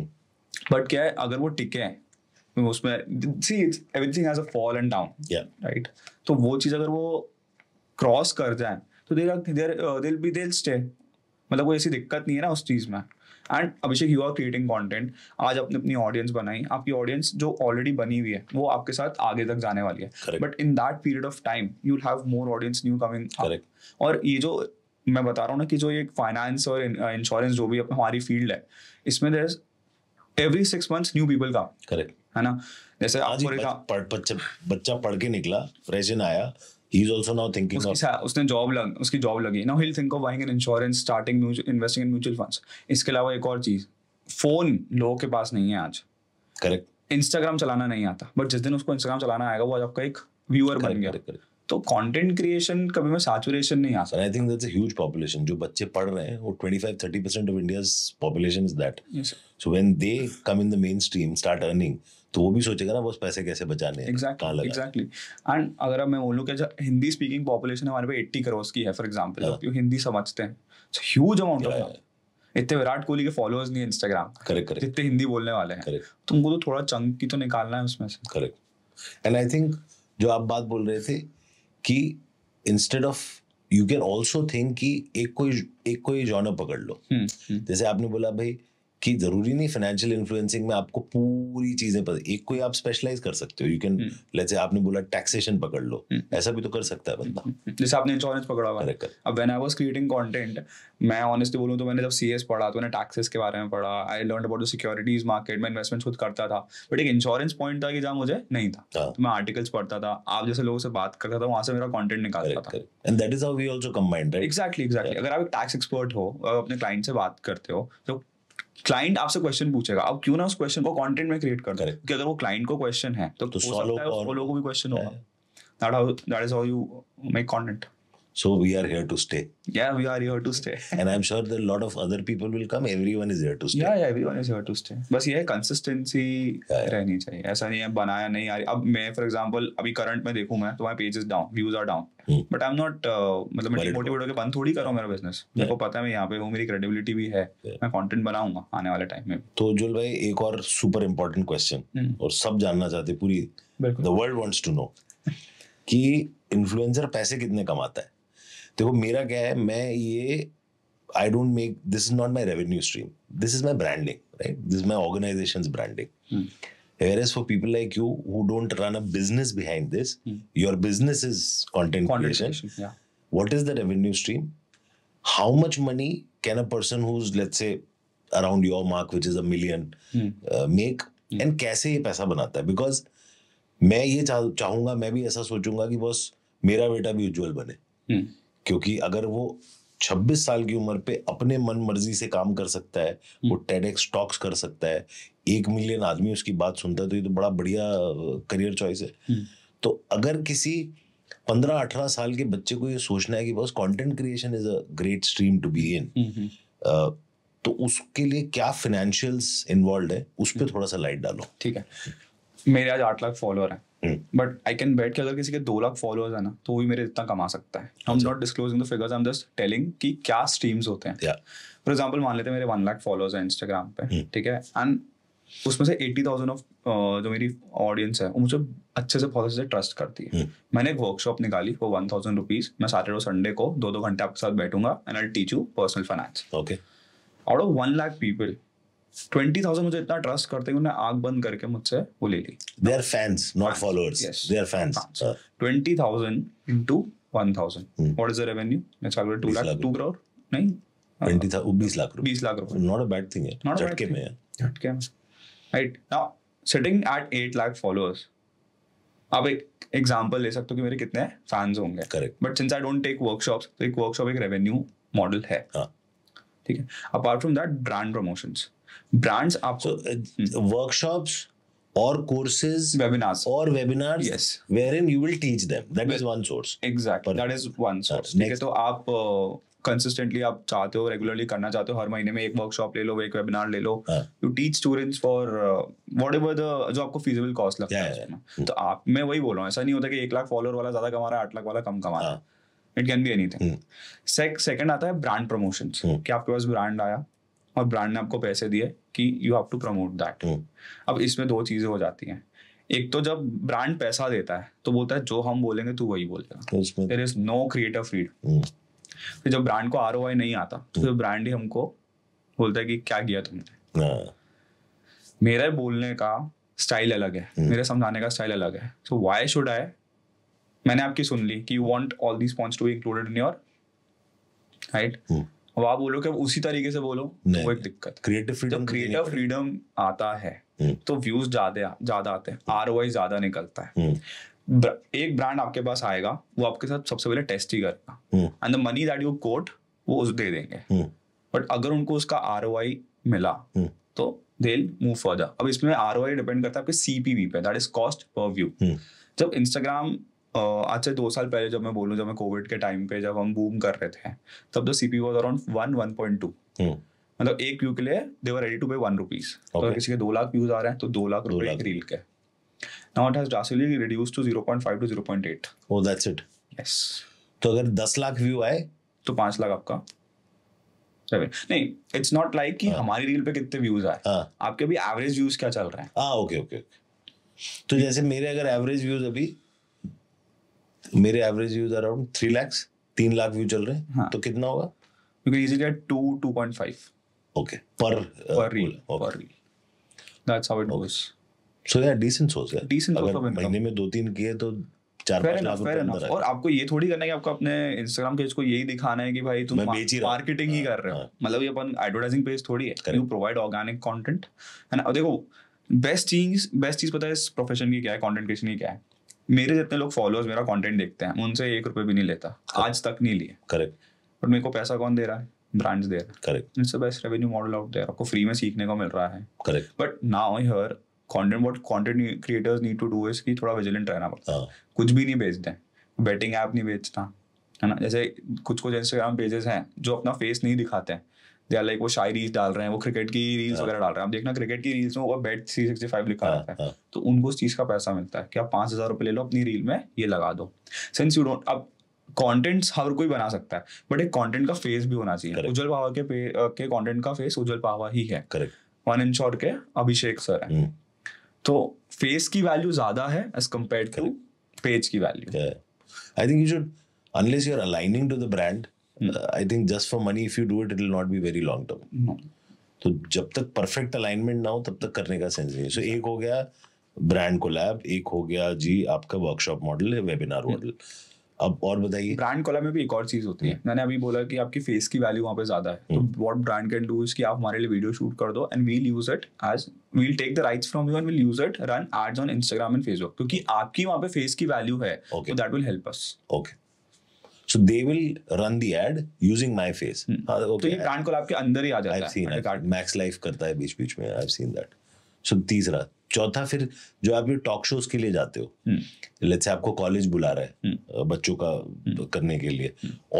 hmm. क्या है अगर वो टिके हैं उसमें see everything has a fall and down right तो वो चीज़ अगर वो क्रॉस कर जाए तो देर देर दिल बी दिल स्टे मतलब कोई ऐसी दिक्कत नहीं है ना उस चीज़ में and Abhishek you are creating content आज आपने अपनी ऑडियंस बनाई आपकी ऑडियंस जो ऑलरेडी बनी हुई है वो आपके साथ आगे तक जाने वाली है but in that period of time you have more audience new coming और ये जो मैं बता रहा हूँ ना कि जो ये फाइनेंस और इंश्योरेंस uh, जो भी हमारी फील्ड है इसमें there every six month new people का करेक्ट है ना जैसे आज बच्चा पढ़ के निकला फ्रेशन आया he is also now thinking उसकी of उसने जॉब लग उसकी जॉब लगी now he think of buying an insurance starting investing in mutual funds इसके अलावा एक और चीज फोन लोगों के पास नहीं है आज करेक्ट इंस्टाग्राम चलाना नहीं आता बट जिस दिन उसको इंस्टाग्राम चलाना आएगा वो आपका एक व्यूअर बन गया correct, correct. तो कंटेंट क्रिएशन कभी में सैचुरेशन नहीं आता I think that's a huge population जो बच्चे पढ़ रहे हैं वो 25 30% of India's population is that so when they come in the mainstream start earning तो वो भी सोचेगा ना बस पैसे कैसे बचाने एग्जैक्टली एग्जैक्टली एंड अगर मैं बोलूँ कि हिंदी स्पीकिंग पॉपुलेशन हमारे पे एट्टी करोड़ की है फॉर एग्जाम्पल हाँ। हिंदी समझते हैं ह्यूज अमाउंट ऑफ इतने विराट कोहली के फॉलोअर्स नहीं इंस्टाग्राम करेक्ट करेक्ट जितने हिंदी बोलने वाले हैं करेक्ट तुमको तो, तो थोड़ा चंक की तो निकालना है उसमें से करेक्ट एंड आई थिंक जो आप बात बोल रहे थे कि instead of you can also think कि एक कोई एक कोई जॉनर पकड़ लो हम्म, हम्म। जैसे आपने बोला भाई कि जरूरी नहीं फाइनेंशियल इन्फ्लुएंसिंग में आपको पूरी चीजें पता एक कोई आप स्पेशलाइज कर सकते हो यू कैन लेट्स से आपने बोला टैक्सेशन पकड़ लो हम्म। ऐसा भी तो कर सकता है बंदा हम्म। हम्म। जैसे आपने इंश्योरेंस पकड़ा हुआ अब when I was creating content मैं ऑनेस्टली बोलूं तो मैंने जब सीएस पढ़ा तो मैंने टैक्सेस के बारे में पढ़ा I learn about the securities market में इन्वेस्टमेंट खुद करता था बट एक इंश्योरेंस पॉइंट था कि जहाँ मुझे नहीं था हाँ। तो मैं आर्टिकल्स पढ़ता था आप जैसे लोगों से बात करता था वहां से मेरा कॉन्टेंट निकालता था and that is how we also combined right exactly exactly अगर आप एक टैक्स एक्सपर्ट हो अपने क्लाइंट से बात करते हो तो क्लाइंट आपसे क्वेश्चन पूछेगा आप क्यों ना उस क्वेश्चन को कंटेंट में क्रिएट कर दो कि अगर वो क्लाइंट को क्वेश्चन है तो, तो हो सकता है उसको लोगों को भी क्वेश्चन होगा that is how you make content So we are here to stay. Yeah, we are here to stay. (laughs) and I'm sure that a lot of other people will come. Everyone is here to stay. Yeah, yeah, everyone is here to stay. बस ये consistency रहनी चाहिए ऐसा नहीं है बनाया नहीं यार अब मैं फॉर एग्जांपल अभी करंट में देखूं मैं तो my pages down views are down but I am not मतलब मैं डिमोटिवेट होकर बंद थोड़ी कर रहा हूं मेरा बिजनेस मेरे को पता है मैं यहां पे हूं मेरी क्रेडिबिलिटी भी है मैं कंटेंट बनाऊंगा आने वाले टाइम में तो जुल भाई एक और सुपर इंपॉर्टेंट क्वेश्चन और सब जानना चाहते पूरी the world wants to know कि इन्फ्लुएंसर पैसे कितने कमाता है देखो मेरा क्या है मैं ये I don't make this is not my revenue stream this is my branding right this is my organization branding Whereas for people like you who don't run a business behind this, mm. your business is content, content creation. creation yeah. What is the revenue stream? How much money can a person who's let's say around your mark, which is a million, mm. uh, make? Mm. And कैसे ये पैसा बनाता है? Because मैं ये चाहूंगा मैं भी ऐसा सोचूंगा कि बस मेरा बेटा भी उज्जवल बने क्योंकि अगर वो 26 साल की उम्र पे अपने मन मर्जी से काम कर सकता है वो टेडेक्स हम्म। टॉक्स कर सकता है एक मिलियन आदमी उसकी बात सुनता है तो ये तो बड़ा बढ़िया करियर चॉइस है हम्म। तो अगर किसी पंद्रह अठारह साल के बच्चे को ये सोचना है कि बस content creation is a great stream to be in तो उसके लिए क्या फिनेंशियल्स इन्वॉल्व है उस पर हम्म। थोड़ा सा लाइट डालो ठीक है मेरे आज आठ लाख फॉलोअर हैं बट आई कैन बैठ के अगर किसी के दो लाख फॉलोअर्स है ना तो वही मेरे इतना कमा सकता है I am not disclosing the figures I am just telling कि क्या स्ट्रीम्स होते हैं फॉर एग्जाम्पल मान लेते हैं मेरे वन लाख फॉलोअर्स हैं इंस्टाग्राम पे हम्म। ठीक है एंड उसमें से एट्टी थाउजेंड ऑफ जो मेरी ऑडियंस है वो मुझे अच्छे से बहुत अच्छे से ट्रस्ट करती है हम्म। मैंने एक वर्कशॉप निकाली वो वन थाउजेंड रुपीज मैं सैटरडे और संडे को दो दो घंटे आपके साथ बैठूंगा and I teach you personal finance okay out of one lakh people twenty thousand मुझे इतना ट्रस्ट करते हैं आग बंद करके मुझसे वो ले ली they are fans not followers they are fans twenty thousand into one thousand what is the revenue मैं टू लाख टू करोड़ नहीं ट्वेंटी uh, था oh, बीस लाख रुपए बीस लाख रुपए नॉट अ बैड थिंग है झटके में झटके में right now sitting at eight lakh followers आप एक एग्जाम्पल ले सकते हो कि मेरे कितने फैंस होंगे correct but since I don't take workshop एक वर्कशॉप एक रेवेन्यू मॉडल है हाँ. ठीक है apart from that brand promotions brands आपको हम्म। so, और कोर्सेज वेबिनार्स और webinars yes where in you will teach them that is one source exactly that is one source ठीक है तो आप कंसिस्टेंटली आप चाहते हो रेगुलरली करना चाहते हो हर महीने में एक वर्कशॉप hmm. ले लो एक वेबिनार ले लो you teach students for whatever the जो आपको फीजेबल कॉस्ट लगता है उसमें तो आप मैं वही बोल रहा हूँ ऐसा नहीं होता कि एक लाख फॉलोअर वाला ज्यादा कमा रहा है आठ लाख वाला कम कमा रहा है it can be anything second आता है ब्रांड प्रमोशन hmm. कि आपके पास ब्रांड आया और ब्रांड ने आपको पैसे दिए कि you have to promote that अब इसमें दो चीज़ें हो जाती हैं एक तो जब ब्रांड पैसा देता है तो बोलता है जो हम बोलेंगे तू वही बोलेगा there is no creative freedom फिर जब ब्रांड को आर नहीं आता तो फिर ब्रांड ही हमको बोलता है कि क्या किया तुमने हाँ। मेरा बोलने का स्टाइल अलग है हम्म। मेरे समझाने का स्टाइल अलग है सो वाई शुड आई मैंने आपकी सुन ली कि you want all these points to be included in your right अब आप बोलो कि उसी तरीके से बोलो तो वो एक दिक्कत क्रिएटिव फ्रीडम क्रिएटिव फ्रीडम आता है हम्म। तो व्यूज ज्यादा ज्यादा आते हैं आर ज्यादा निकलता है हम्म। एक ब्रांड आपके पास आएगा वो आपके साथ सबसे पहले टेस्ट ही करेगा and the money that you quote वो उस दे देंगे बट हम्म। अगर उनको उसका आर मिला तो दे मूव फॉर अब इसमें आर डिपेंड करता है आपके सीपीवी पे that is cost per view जब इंस्टाग्राम आज से दो साल पहले जब मैं बोलूँ जब मैं कोविड के टाइम पे जब हम बूम कर रहे थे तब the CP was around one one point two मतलब एक व्यू के लिए they were ready to pay one rupees अगर किसी के दो लाख व्यूज आ रहे हैं तो दो लाख रुपए एक रील के now it has drastically reduce to 0.5 to 0.8 oh that's it yes तो अगर 10 लाख व्यू आए तो 5 लाख आपका नहीं इट्स नॉट लाइक कि हाँ। हमारी रील पे कितने व्यूज आए हाँ। आपके अभी एवरेज व्यूज क्या चल रहे हैं हां ओके ओके तो जैसे मेरे अगर एवरेज व्यूज अभी मेरे average views around three lakhs तीन लाख व्यू चल रहे हैं हाँ. तो कितना होगा you can easily get to two point five okay per per reel per reel that's how it goes so यार डिसेंट सोर्स है डिसेंट अगर महीने में दो तीन किए तो चार पांच लाख रुपए अंदर और आपको ये थोड़ी करना है कि आपको अपने इंस्टाग्राम पेज को यही दिखाना है कि भाई तुम मार्केटिंग ही हाँ, कर रहे हो हाँ। मतलब ये अपन एडवर्टाइजिंग पेज थोड़ी है यू प्रोवाइड ऑर्गेनिक कंटेंट है ना देखो बेस्ट चीज बेस्ट चीज पता है इस प्रोफेशन की क्या है कंटेंट क्रिएशन की क्या है मेरे जितने लोग फॉलोअर्स मेरा कंटेंट देखते हैं उनसे एक रुपए भी नहीं लेता Correct. आज तक नहीं लिए करेक्ट बट मेरे को पैसा कौन दे रहा है ब्रांड्स दे रहा है correct it's best revenue model out there आपको फ्री में सीखने को मिल रहा है करेक्ट बट नाउ आई हर content what content creators need to do is की थोड़ा विजिलेंट रहना पड़ता है uh. कुछ भी नहीं बेचते बेटिंग ऐप नहीं बेचता है ना जैसे कुछ कुछ इंस्टाग्राम पेजेस हैं जो अपना फेस नहीं दिखाते हैं या लाइक वो शायरी डाल रहे हैं वो क्रिकेट की रील्स हाँ। वगैरह डाल रहे हैं आप देखना क्रिकेट की रील्स में वो बेट थ्री सिक्सटी फाइव लिखा हाँ, रहता है हाँ। तो उनको उस चीज़ का पैसा मिलता है कि आप पाँच हज़ार रुपये ले लो अपनी रील में ये लगा दो सिंस यू डोंट अब कंटेंट हर कोई बना सकता है बट एक कंटेंट का फेस भी होना चाहिए उज्जवल पावा के के कंटेंट का फेस उज्जवल पावा ही है वन इन शॉर्ट के अभिषेक सर हम्म। तो है तो फेस की वैल्यू ज्यादा है एज कम्पेयर टू पेज की value I think you should unless you are aligning to the brand I think just for money if you do it it will not be very long term तो जब तक perfect alignment ना हो तब तक करने का सेंस नहीं सो एक हो गया ब्रांड कोलैब एक हो गया जी आपका वर्कशॉप मॉडल है वेबिनार मॉडल अब और बताइए ब्रांड कोलैब में भी एक और चीज होती है hmm. मैंने अभी बोला कि आपकी फेस की वैल्यू वहां पे ज्यादा है तो what brand can do is कि आप हमारे लिए वीडियो शूट कर दो and we'll use it as we'll take the rights from you and we'll use it run ads on Instagram and Facebook क्योंकि आपकी वहां पे फेस की वैल्यू है that will help us okay so they will run the ad using my face तो ये brand collab के अंदर ही आ जाता है मैक्स लाइफ करता है बीच बीच में I have seen that so तीसरा चौथा फिर जो आप टॉक शोज के लिए जाते हो लेट्स हम्म। से आपको कॉलेज बुला रहा है हम्म। बच्चों का हम्म। करने के लिए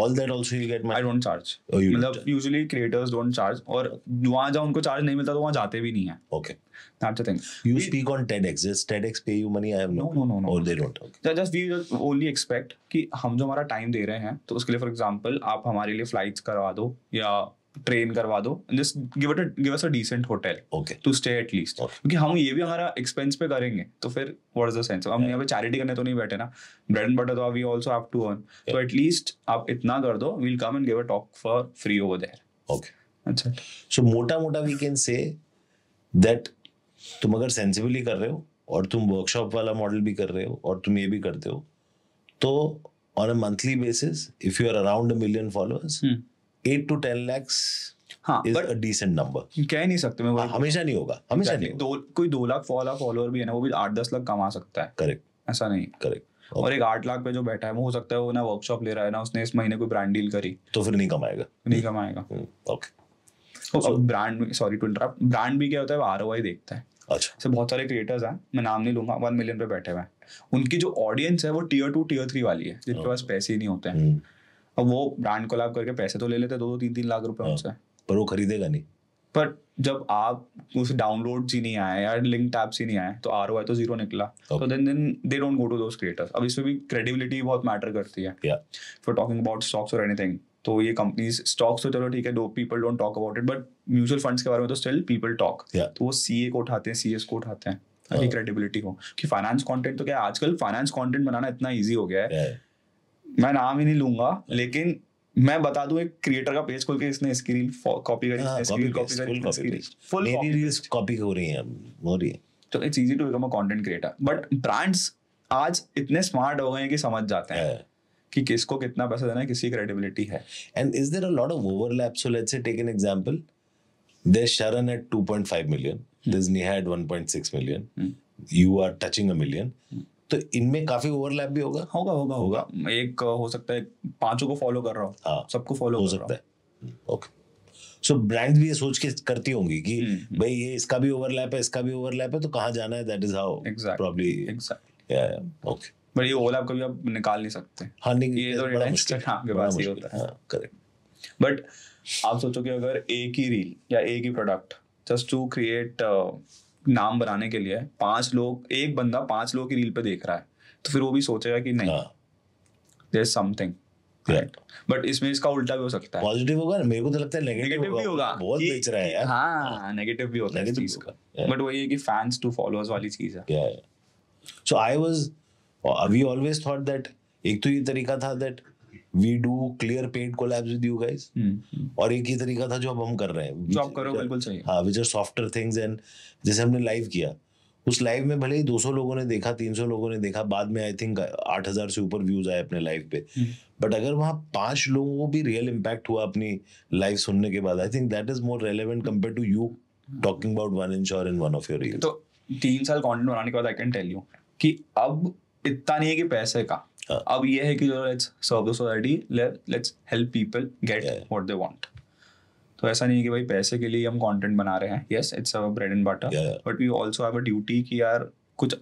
all that also you get I don't charge मतलब यूजुअली क्रिएटर्स डोंट चार्ज और वहां जहां उनको चार्ज नहीं मिलता तो वहां जाते भी नहीं है okay that's the thing you speak on TEDx is TEDx पे you money I have no no no और they don't okay just we only expect कि हम जो हमारा टाइम दे रहे हैं तो उसके लिए फॉर एग्जांपल आप हमारे लिए फ्लाइट्स करवा दो या ट्रेन करवा दो just give it give us a decent hotel okay to stay at least क्योंकि हम ये भी हमारा एक्सपेंस पे करेंगे तो फिर व्हाट इज द सेंस हम यहां पे चैरिटी करने तो नहीं बैठे ना ब्रेड एंड बटर तो we also have to earn तो लीस्ट आप इतना कर दो we will come and give a talk for free over there okay अच्छा सो मोटा मोटा वी कैन से दैट तुम अगर सेंसिबली कर रहे हो और तुम वर्कशॉप वाला मॉडल भी कर रहे हो और तुम ये भी करते हो तो on a monthly basis if you are around a million followers at two ten lakhs हाँ बट नहीं सकते मैं हाँ, हमेशा नहीं होगा हमेशा नहीं होगा. वो एक आठ लाख पे जो बैठा है देखता है अच्छा बहुत सारे क्रिएटर्स हैं मैं नाम नहीं लूंगा वन मिलियन पे बैठे हुए उनकी जो ऑडियंस है वो टीयर टू टीयर थ्री वाली है जिनके oh. पास पैसे ही नहीं होते हैं hmm. अब वो ब्रांड कोलैब करके पैसे तो ले लेते दो दो तीन तीन लाख रुपए हाँ, उनसे पर वो खरीदेगा नहीं पर जब आप उस डाउनलोड ही नहीं आए या लिंक टैप ही नहीं आए तो आर तो जीरो निकला तो then then they don't go to those creators अब इसमें भी क्रेडिबिलिटी बहुत मैटर करती है फॉर टॉकिंग अबाउट स्टॉक्स और एनीथिंग तो ये कंपनीज स्टॉक्स तो चलो ठीक है दो people don't talk about it but mutual funds के बारे में तो स्टिल पीपल टॉक तो वो सी को उठाते हैं सी को उठाते हैं ताकि क्रेडिबिलिटी हाँ। हो कि फाइनेंस कंटेंट तो क्या आजकल फाइनेंस कंटेंट बनाना इतना इजी हो गया है मैं नाम ही नहीं लूंगा लेकिन मैं बता दूं एक क्रिएटर का पेज खोल के इसने इसकी रील कॉपी करी इसकी हाँ, कॉपी करी फुल मेरी रील्स कॉपी हो रही हैं हो रही है तो it's easy to become a content creator but brands आज इतने स्मार्ट हो गए हैं कि समझ जाते हैं हाँ। कि किसको कितना पैसा देना है किसी क्रेडिबिलिटी है and is there a lot of overlap so let's say take an example there Sharan at 2.5 million there is Niha at 1.6 million you are touching a million तो इनमें काफी ओवरलैप भी होगा होगा होगा होगा एक हो सकता है पांचों को फॉलो कर रहा हूँ हाँ, सबको फॉलो हो सकता है ओके सो ब्रांड भी ये सोच के करती होंगी कि हम्म, हम्म। भाई ये इसका भी ओवरलैप है इसका भी ओवरलैप है तो कहाँ जाना है that is how probably okay but ये ओवरलैप कभी आप निकाल नहीं सकते हाँ नहीं ये तो बड़ा मुश्किल हाँ के पास ही होता है करेक्ट हाँ, बट आप सोचो कि अगर एक ही रील या एक ही प्रोडक्ट जस्ट टू क्रिएट नाम बनाने के लिए पांच लोग एक बंदा पांच लोग की रील पे देख रहा है तो फिर वो भी सोचेगा कि नहीं देर इज समथिंग बट इसमें इसका उल्टा भी हो सकता है पॉजिटिव होगा मेरे को तो लगता है नेगेटिव भी होगा बहुत बेच रहा है यार हाँ नेगेटिव भी होता है चीज का बट वही है कि फैंस टू फॉलोअर्स वाली चीज है so I was we always thought that एक तो ये तरीका था that we do clear paid collabs with you guys और एक ही तरीका था जो अब हम कर रहे हैं जो करो बिल्कुल सही हाँ which are softer things and जैसे हमने लाइव किया उस लाइव में भले ही 200 लोगों ने देखा 300 लोगों ने देखा बाद में आई थिंक 8000 से ऊपर व्यूज आए अपने लाइव पे बट hmm. अगर वहाँ पांच लोगों को भी रियल इम्पैक्ट हुआ अपनी लाइव सुनने के बाद I think that is more relevant compare to you talking about one inch और in one of your reel तो तीन साल कंटेंट बनाने के बाद आई कैन टेल यू कि अब इतना नहीं है कि पैसे का अब ये है कि जो let's serve the society let's help people get what they want तो ऐसा नहीं है कि भाई पैसे के लिए हम कंटेंट बना रहे हैं yes it's our bread and butter but we also have a duty कि यार कुछ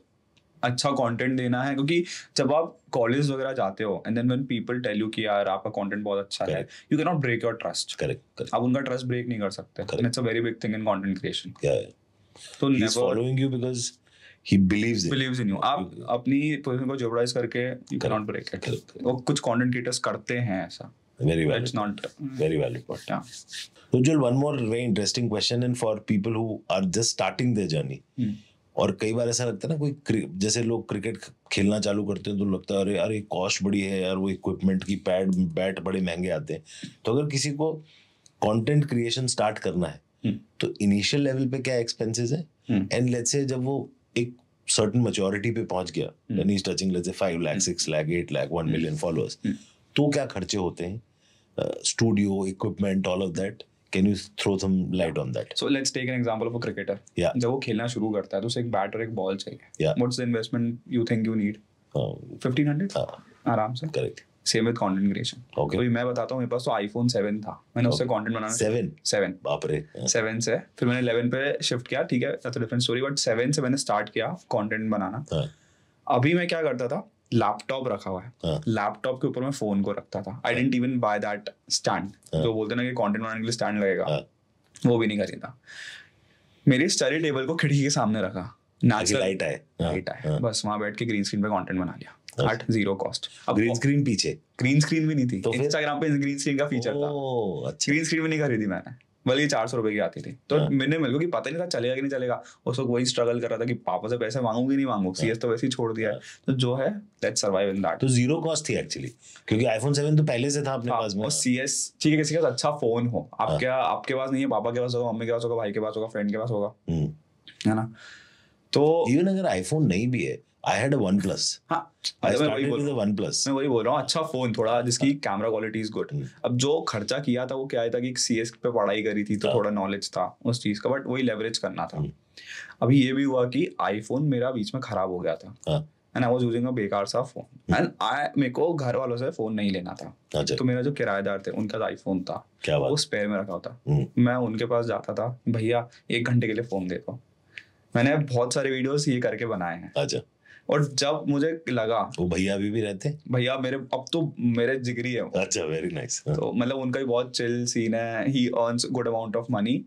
अच्छा कंटेंट देना है क्योंकि जब आप कॉलेज वगैरह जाते हो and then when people tell you कि यार आपका कंटेंट बहुत अच्छा है you can not break your trust correct आप उनका ट्रस्ट ब्रेक नहीं कर सकते it's a very big thing in content creation या तो ही is following you because he believes believes in you आप अपनी पोजीशन को जोबराइज करके you cannot break it वो कुछ कंटेंट क्रिएटर्स करते हैं ऐसा very it's not very yeah one more very interesting question and for people who are just starting their journey hmm. और कई बार ऐसा लगता है ना कोई जैसे लोग क्रिकेट खेलना चालू करते हैं तो लगता है अरे अरे कॉस्ट बड़ी है यार वो इक्विपमेंट की पैड बैट बड़े महंगे आते हैं तो अगर किसी को कंटेंट क्रिएशन स्टार्ट करना है hmm. तो इनिशियल लेवल पे क्या एक्सपेंसेस है एंड लेट्स से जब वो एक सर्टन मेजोरिटी पे पहुंच गया यानी touching let's say 5 lakh 6 lakh 8 lakh 1 million followers तो क्या खर्चे होते हैं studio equipment all of that can you throw some light on that so let's take an example of a cricketer जब वो खेलना शुरू करता है तो उसे एक बैट और एक बॉल चाहिए what's the investment you think you need 1500 आराम से correct same with content creation okay तो मैं बताता हूँ मेरे पास तो आईफोन सेवन था मैंने उससे कंटेंट बनाना सेवन सेवन बाप रे सेवन से फिर मैंने इलेवन पे शिफ्ट किया ठीक है तो डिफरेंट स्टोरी बट सेवन से मैंने स्टार्ट किया कंटेंट बनाना हाँ. अभी मैं क्या करता था लैपटॉप रखा हुआ है लैपटॉप हाँ। के ऊपर मैं फोन को रखता था I didn't even buy that stand तो बोलते ना कि कंटेंट बनाने के लिए स्टैंड लगेगा हाँ। वो भी नहीं खरीदा मेरी स्टडी टेबल को खिड़की के सामने रखा नेचुरल लाइट है लाइट आए हाँ। बस वहां बैठ के ग्रीन स्क्रीन पे कंटेंट बना लिया जीरो कॉस्ट ग्रीन स्क्रीन पीछे ग्रीन स्क्रीन भी नहीं थी तो इंस्टाग्राम पे ग्रीन स्क्रीन का फीचर था अच्छा ग्रीन स्क्रीन भी नहीं खरीदी मैंने बल्कि चार सौ रुपए की आती थी तो हाँ। मैंने मेरे को कि पता नहीं था चलेगा कि नहीं चलेगा उस वक्त वही स्ट्रगल कर रहा था कि पापा से पैसे मांगू नहीं मांगू सी हाँ। तो वैसे ही छोड़ दिया है हाँ। तो जो है सर्वाइव इन दैट तो जीरो कॉस्ट थी एक्चुअली क्योंकि आईफोन सेवन तो पहले से था अपने पास में सी एस ठीक है किसी के पास अच्छा फोन हो आप क्या आपके पास नहीं है पापा के पास होगा मम्मी के पास होगा भाई के पास होगा फ्रेंड के पास होगा हम्म। है ना तो इवन अगर आईफोन नहीं भी है I had a OnePlus मैं वही बोल मैं वही बोल रहा हूँ अच्छा फोन थोड़ा जिसकी कैमरा क्वालिटी इज गुड अब जो खर्चा किया था वो क्या आया था कि सी एस पे पढ़ाई करी थी तो हाँ। थोड़ा नॉलेज था उस चीज का बट वही लेवरेज करना था हम्म। अभी ये भी हुआ कि आईफोन मेरा बीच में खराब हो गया था and I was using a बेकार सा फोन एंड आई मेरे को घर वालों से फोन नहीं लेना था अच्छा। तो मेरा जो किराएदार थे उनका आईफोन तो था क्या बात? वो स्पेयर में रखा होता हम्म। मैं उनके पास जाता था भैया एक घंटे के लिए फोन दे दो मैंने बहुत सारे वीडियोस ये करके बनाए हैं अच्छा और जब मुझे लगा वो भैया अभी भी रहते भैया मेरे अब तो मेरे जिगरी है अच्छा वेरी नाइस nice. तो मतलब उनका भी बहुत चिल सीन है he earns good amount of money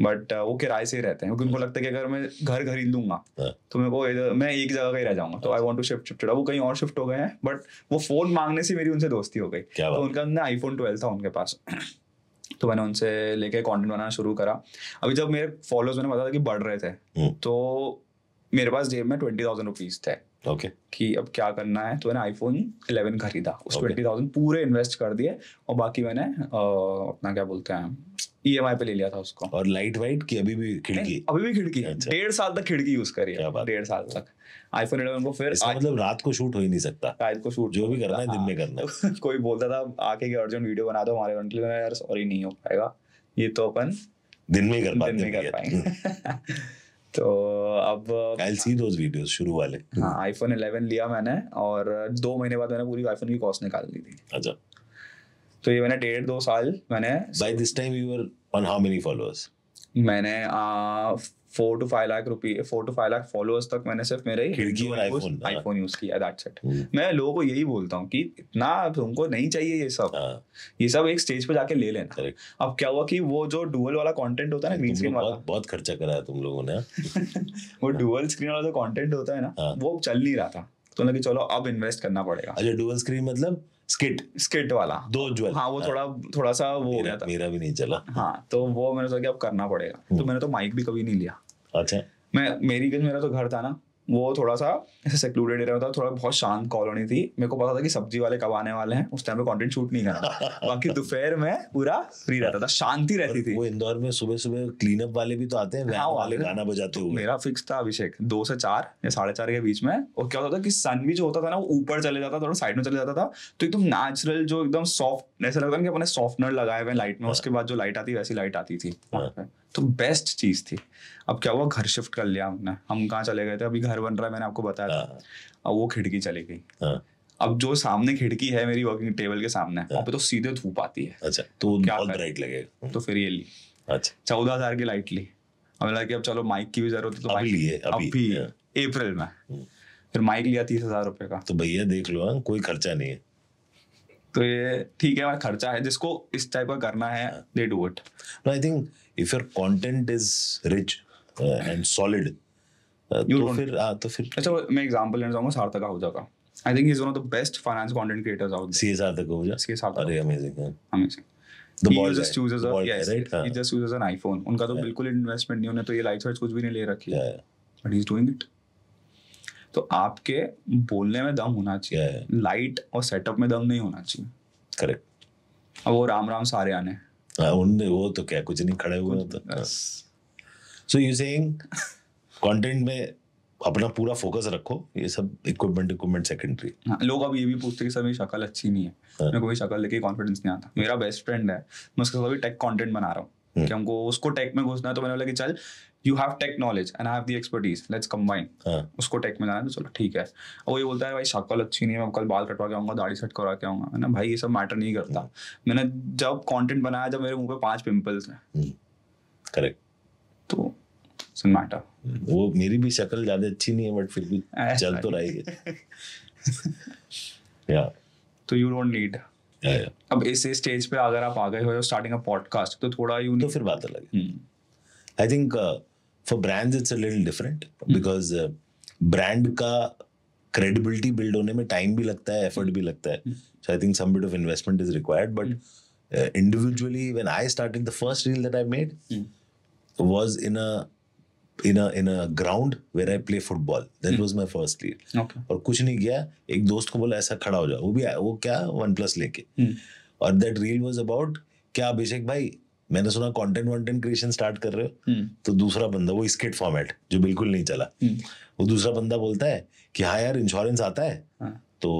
but वो किराए से ही रहते हैं क्योंकि उनको लगता है कि अगर मैं घर खरीद लूंगा हाँ। तो मेरे को मैं एक जगह का ही रह जाऊंगा तो आई वांट टू शिफ्ट वो कहीं और शिफ्ट हो गए हैं बट वो फोन मांगने से मेरी उनसे दोस्ती हो गई तो उनका ना आईफोन ट्वेल्व था उनके पास (clears throat) तो मैंने उनसे लेके कंटेंट बनाना शुरू करा अभी जब मेरे फॉलोअर्स मैंने बताया कि बढ़ रहे थे हम्म। तो मेरे पास जेब में ट्वेंटी थाउजेंड रुपीज थे ओके okay. कि अब क्या करना है तो मैंने आईफोन इलेवन खरीदा उस ट्वेंटी okay. पूरे इन्वेस्ट कर दिए और बाकी मैंने अपना क्या बोलते हैं ई e पे ले लिया था उसको और लाइट वाइट की अभी भी खिड़की अभी भी खिड़की अच्छा। डेढ़ साल तक खिड़की यूज करी है डेढ़ साल तक आईफोन इलेवन को फिर आज... मतलब रात को शूट हो ही नहीं सकता रात को शूट जो भी करना है दिन में हाँ। करना है (laughs) कोई बोलता था आके के अर्जेंट वीडियो बना दो हमारे कंट्री में यार सॉरी नहीं हो पाएगा ये तो अपन दिन में कर पाएंगे (laughs) (laughs) तो अब I'll see those videos शुरू वाले हाँ आईफोन 11 लिया मैंने और दो महीने बाद मैंने पूरी आईफोन की कॉस्ट निकाल ली थी अच्छा तो ये मैंने डेढ़ दो साल मैंने by this time you were on how many followers मैंने फोर टू फाइव लाख रुपये four to five lakh followers तक मैंने सिर्फ मेरे आईफोन यूज हाँ। किया दैट सेट hmm. मैं लोगों को यही बोलता हूँ कि इतना तुमको नहीं चाहिए ये सब हाँ। ये सब एक स्टेज पे जाके ले लेना अब क्या हुआ कि वो जो डुअल वाला कंटेंट होता है ना ग्रीन स्क्रीन वाला बहुत खर्चा करा है तुम लोगों ने (laughs) वो डुअल स्क्रीन वाला जो कॉन्टेंट होता है ना हाँ। वो चल नहीं रहा था तो लगे चलो अब इन्वेस्ट करना पड़ेगा अच्छा डुअल स्क्रीन मतलब स्किट स्किट वाला दो ज्वेल हाँ वो थोड़ा थोड़ा सा वो मेरा, हो गया था मेरा भी नहीं चला हाँ तो वो मैंने सोचा कि अब करना पड़ेगा तो hmm. मैंने तो माइक भी कभी नहीं लिया अच्छा मैं मेरी गंज मेरा तो घर था ना वो थोड़ा सा ऐसे सेक्लूडेड एरिया था थोड़ा बहुत शांत कॉलोनी थी मेरे को पता था कि सब्जी वाले कब आने वाले हैं उस टाइम पे कंटेंट शूट नहीं करना (laughs) बाकी दोपहर में पूरा फ्री रहता था शांति रहती थी वो इंदौर में सुबह सुबह क्लीन अप वाले भी तो आते हैं हाँ, वाले, वाले गाना बजाते हुए मेरा फिक्स था अभिषेक दो से चार या साढ़े चार के बीच में और क्या होता था कि सन भी जो होता था ना वो ऊपर चले जाता थोड़ा साइड में चले जाता था तो एकदम नेचुरल जो एकदम सॉफ्ट ऐसा लगता ना कि अपने सॉफ्टनर लगाए हुए लाइट में हाँ। उसके बाद जो लाइट आती वैसी लाइट आती थी हाँ। तो बेस्ट चीज़ थी अब क्या हुआ घर शिफ्ट कर लिया हमने हम कहाँ चले गए थे अभी घर बन रहा है मैंने आपको बताया था हाँ। अब वो खिड़की चली गई हाँ। अब जो सामने खिड़की है मेरी वर्किंग टेबल के सामने हाँ। वहां पे तो सीधे धूप आती है अच्छा तो क्या ब्राइट लगेगा हम्म। तो फिर ये ली अच्छा चौदह हजार की लाइट ली अब लगा कि अब चलो माइक की भी जरूरत है तो अभी लिए अभी, अभी अप्रैल में हम्म। फिर माइक लिया तीस हजार रुपए का तो भैया देख लो कोई खर्चा नहीं है तो ये ठीक है खर्चा है जिसको इस टाइप का करना है they do it I think if your content is rich and solid तो फिर आ, हाँ, तो फिर अच्छा मैं एग्जांपल लेना चाहूंगा सार्थक आहूजा का I think he is one of the best finance content creators out there Sarthak Ahuja सार्थक अरे अमेजिंग अमेजिंग हाँ. हाँ. उनका तो बिल्कुल इन्वेस्टमेंट नहीं तो ये कुछ भी नहीं ले रखी है. तो आपके बोलने में दम होना चाहिए लाइट और सेटअप में दम नहीं होना चाहिए करेक्ट अब वो राम राम सारे आने हाँ, उनने वो तो क्या कुछ नहीं खड़े हुए तो सो यू सेइंग कंटेंट में अपना पूरा फोकस रखो ये सब इक्विपमेंट इक्विपमेंट सेकेंडरी लोग अब ये भी पूछते हैं कि सर मेरी शक्ल अच्छी नहीं है हाँ. मेरे को भी शक्ल लेके कॉन्फिडेंस नहीं आता मेरा बेस्ट फ्रेंड है मैं उसके साथ भी टेक कंटेंट बना रहा हूँ हम्म। कि हमको उसको टेक में घुसना है तो मैंने बोला कि चल you have tech knowledge and I have the expertise let's combine उसको टेक में जाना चलो ठीक है वो ये बोलता है भाई शक्ल अच्छी नहीं है मैं कल बाल कटवा के आऊंगा दाढ़ी सेट करवा के आऊंगा है ना भाई ये सब मैटर नहीं करता हाँ। मैंने जब कॉन्टेंट बनाया जब मेरे मुंह पे पांच पिम्पल्स हैं करेक्ट हम्म। तो सन्नाटा हम्म। वो मेरी भी शक्ल ज्यादा अच्छी नहीं है बट फिर भी चल तो रही है या (laughs) तो यू डोंट नीड अब इस स्टेज पे अगर आप आ गए हो स्टार्टिंग अ पॉडकास्ट तो थोड़ा यू तो फिर बात अलग है I hmm. Think for brands it's a little different because brand का क्रेडिबिलिटी बिल्ड होने में टाइम भी लगता है एफर्ट भी लगता है so I think some bit of investment is required but individually when I started the first reel that I made was in a in a in a ground where I play football. That hmm. was my first lead. Okay. और कुछ नहीं किया एक दोस्त को बोला ऐसा खड़ा हो जाओ वो भी वो क्या वन प्लस लेके hmm. और दैट रील वॉज अबाउट क्या अभिषेक भाई मैंने सुना कंटेंट वंटेंट क्रिएशन स्टार्ट कर रहे हो हम्म। तो दूसरा बंदा वो स्किट फॉर्मेट जो बिल्कुल नहीं चला हम्म। वो दूसरा बंदा बोलता है कि हाँ यार इंश्योरेंस आता है हाँ। तो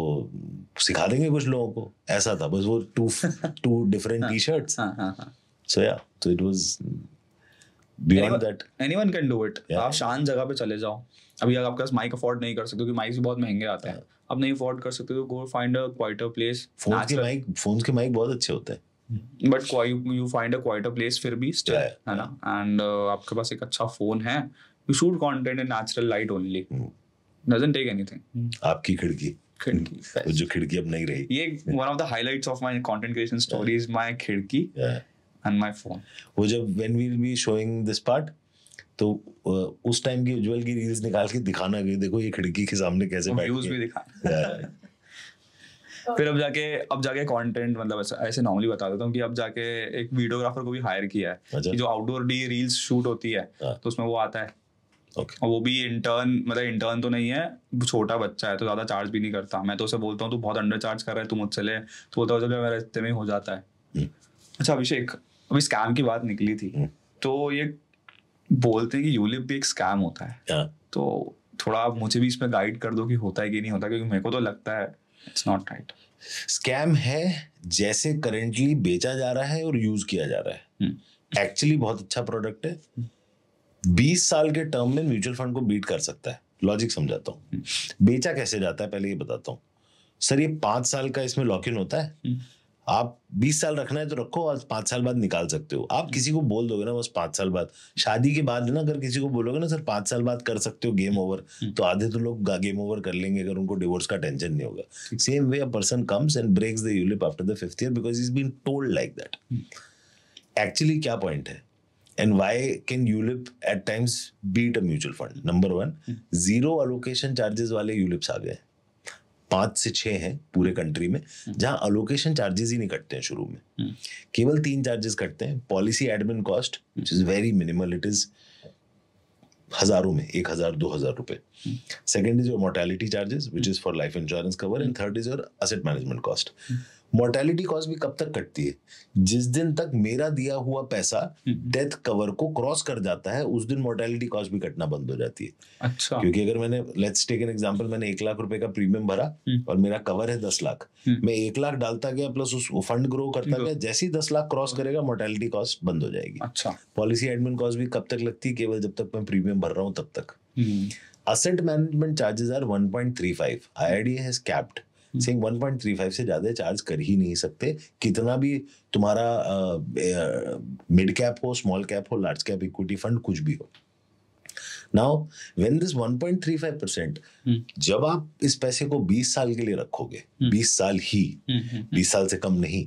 सिखा देंगे कुछ लोगों को ऐसा था बस वो two two different T shirt so या तो it was beyond that can do it आप जगह पे चले जाओ अभी आपके पास माइक अफोर्ड नहीं कर सकते माइक भी बहुत महंगे आते हैं हाँ। नहीं अफोर्ड कर सकते तो go find a quieter place phone के माइक फोन के माइक बहुत अच्छे होते हैं but you find a quiet place फिर भी स्टिल है ना एंड uh, आपके पास एक अच्छा फोन है you shoot content in natural light only doesn't take anything आपकी खिड़की खिड़की हम्म। जो खिड़की अब नहीं रही ये one of the highlights of my content creation story is my खिड़की एंड माय फोन वो जब when we will be showing this part तो उस टाइम की उज्जवल की रील्स निकाल के दिखाना कि देखो ये खिड़की के सामने कैसे बैठ व्यूज भी दिखा फिर अब जाके अब जाके कंटेंट मतलब ऐसे नॉर्मली बता देता हूँ कि अब जाके एक वीडियोग्राफर को भी हायर किया है अच्छा। कि जो आउटडोर डी रील्स शूट होती है हाँ। तो उसमें वो आता है Okay. वो भी इंटर्न मतलब इंटर्न तो नहीं है छोटा बच्चा है तो ज्यादा चार्ज भी नहीं करता मैं तो उसे बोलता हूँ तू बहुत अंडर चार्ज कर रहा है तू मुझसे ले तो बोलता है मेरा इतने में हो जाता है hmm. अच्छा अभिषेक अभी स्कैम की बात निकली थी hmm. तो ये बोलते हैं कि यूलिप भी एक स्कैम होता है yeah. हाँ। तो थोड़ा आप मुझे भी इसमें गाइड कर दो कि होता है कि नहीं होता क्योंकि मेरे को तो लगता है इट्स नॉट राइट स्कैम है जैसे करेंटली बेचा जा रहा है और यूज किया जा रहा है एक्चुअली hmm. बहुत अच्छा प्रोडक्ट है बीस साल के टर्म में म्यूचुअल फंड को बीट कर सकता है लॉजिक समझाता हूँ hmm. बेचा कैसे जाता है पहले ये बताता हूँ सर ये पांच साल का इसमें लॉक इन होता है hmm. आप बीस साल रखना है तो रखो और पांच साल बाद निकाल सकते हो आप किसी को बोल दोगे ना बस पांच साल बाद शादी के बाद ना अगर किसी को बोलोगे ना सर पांच साल बाद कर सकते हो गेम हम्म। ओवर तो आधे तो लोग गेम ओवर कर लेंगे अगर उनको डिवोर्स का टेंशन नहीं होगा same way a person comes and breaks the ULIP after the fifth year because is been told like that actually क्या पॉइंट है and why can ULIP at times beat a mutual fund number one zero allocation charges वाले ULIPs आ गए पांच से छह हैं पूरे कंट्री में जहां अलोकेशन चार्जेस ही नहीं कटते हैं शुरू में हम्म। केवल तीन चार्जेस कटते हैं policy admin cost which is very minimal it is हजारों में एक हजार दो हजार रुपए second is your mortality charges which is for life insurance cover and third is your asset management cost mortality cause भी कब तक कटती है जिस दिन तक मेरा दिया हुआ पैसा डेथ हम्म। कवर को क्रॉस कर जाता है उस दिन मोर्टेलिटी कॉज भी कटना बंद हो जाती है अच्छा क्योंकि अगर मैंने लेट्स टेक एन एग्जांपल मैंने एक लाख रुपए का प्रीमियम भरा हम्म। और मेरा कवर है दस लाख हम्म। मैं एक लाख डालता गया प्लस उस फंड ग्रो करता गया जैसे ही दस लाख क्रॉस हाँ। करेगा मोर्टेलिटी कॉस्ट बंद हो जाएगी अच्छा पॉलिसी एडमिन कॉस्ट भी कब तक लगती है केवल जब तक मैं प्रीमियम भर रहा हूँ तब तक asset management charges are one point 1.35 IID has capped saying 1.35 से ज़्यादा चार्ज कर ही नहीं सकते कितना भी तुम्हारा मिड कैप हो स्मॉल कैप हो लार्ज कैप इक्विटी फंड कुछ भी हो नाउ व्हेन दिस 1.35 परसेंट जब आप इस पैसे को 20 साल के लिए रखोगे 20 हम्म। साल ही 20 हम्म, हम्म, साल से कम नहीं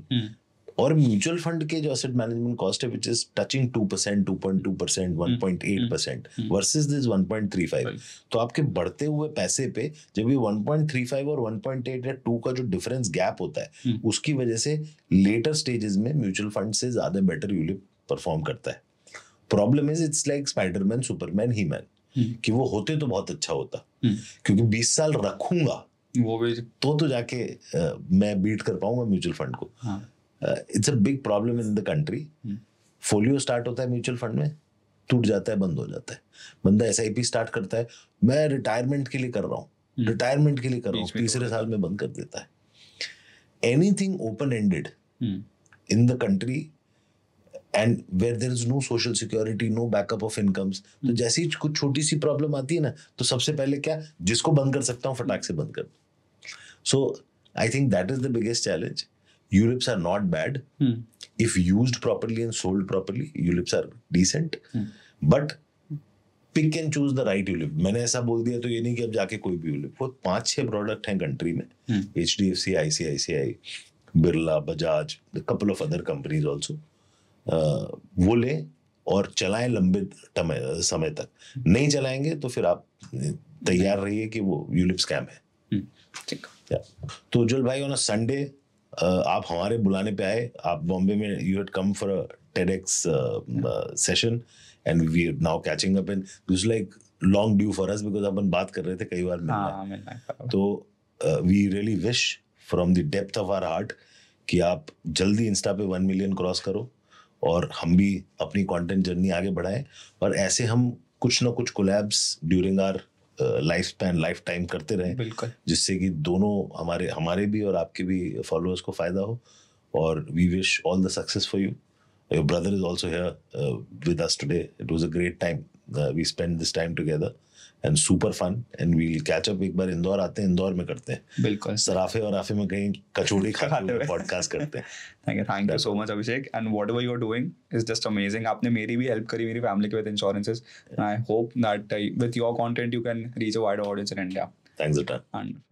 और म्यूचुअल फंड के जो एसेट मैनेजमेंट कॉस्ट है which is touching two percent two point two percent one point eight percent versus this one point three five तो आपके बढ़ते हुए पैसे पे जब ये वन पॉइंट थ्री फाइव और वन पॉइंट एट या टू का जो डिफरेंस गैप होता है hmm. उसकी वजह से लेटर स्टेजेस में म्यूचुअल फंड से ज्यादा बेटर यूलिप परफॉर्म करता है problem is it's like Spiderman Superman He-Man कि वो होते तो बहुत अच्छा होता hmm. क्योंकि बीस साल रखूंगा वो भी तो तो जाके आ, मैं बीट कर पाऊंगा म्यूचुअल फंड को हाँ. It's a big problem in the country folio start होता है म्यूचुअल फंड में टूट जाता है बंद हो जाता है बंदा एस स्टार्ट करता है मैं रिटायरमेंट के लिए कर रहा हूँ रिटायरमेंट hmm. के लिए कर रहा हूँ तीसरे साल में बंद कर देता है anything open ended in the country and where there is no social security no backup of incomes तो hmm. जैसे ही कुछ छोटी सी प्रॉब्लम आती है ना तो सबसे पहले क्या जिसको बंद कर सकता हूँ फटाक से बंद कर so I think that is the biggest challenge ULIPs are not bad. Hmm. If used properly and sold properly, ULIPs are decent. Hmm. But pick and choose the right ULIP मैंने ऐसा बोल दिया तो ये नहीं कि अब जाके कोई भी यूलिप वो पांच छह प्रोडक्ट हैं कंट्री में H D F C I Birla Bajaj couple of other companies also वो ले और चलाएं लंबे समय तक hmm. नहीं चलाएंगे तो फिर आप तैयार रहिए कि वो यूलिप स्कैम है hmm. ठीक तो उज्जवल भाई ऑन अ संडे आप हमारे बुलाने पे आए आप बॉम्बे में you had come for a session and we are now catching are now catching up and it was like long अपन बात कर रहे थे कई बार मिलना हाँ, तो we really wish from the depth of our heart कि आप जल्दी इंस्टा पे वन मिलियन क्रॉस करो और हम भी अपनी कंटेंट जर्नी आगे बढ़ाएं और ऐसे हम कुछ ना कुछ collabs during our life span life time करते रहें जिससे कि दोनों हमारे हमारे भी और आपके भी फॉलोअर्स को फ़ायदा हो और we wish all the success for you your brother is also here with us today it was a great time we spend this time together and super fun and we'll catch up एक बार इंदौर आते हैं इंदौर में करते हैं बिल्कुल सराफे और आफे में कहीं कचौड़ी खाते हुए पॉडकास्ट करते हैं thank you so much Abhishek and whatever you are doing is just amazing आपने मेरी भी हेल्प करी मेरी फैमिली के with insurances I hope that with your content you can reach a wide audience in India thanks and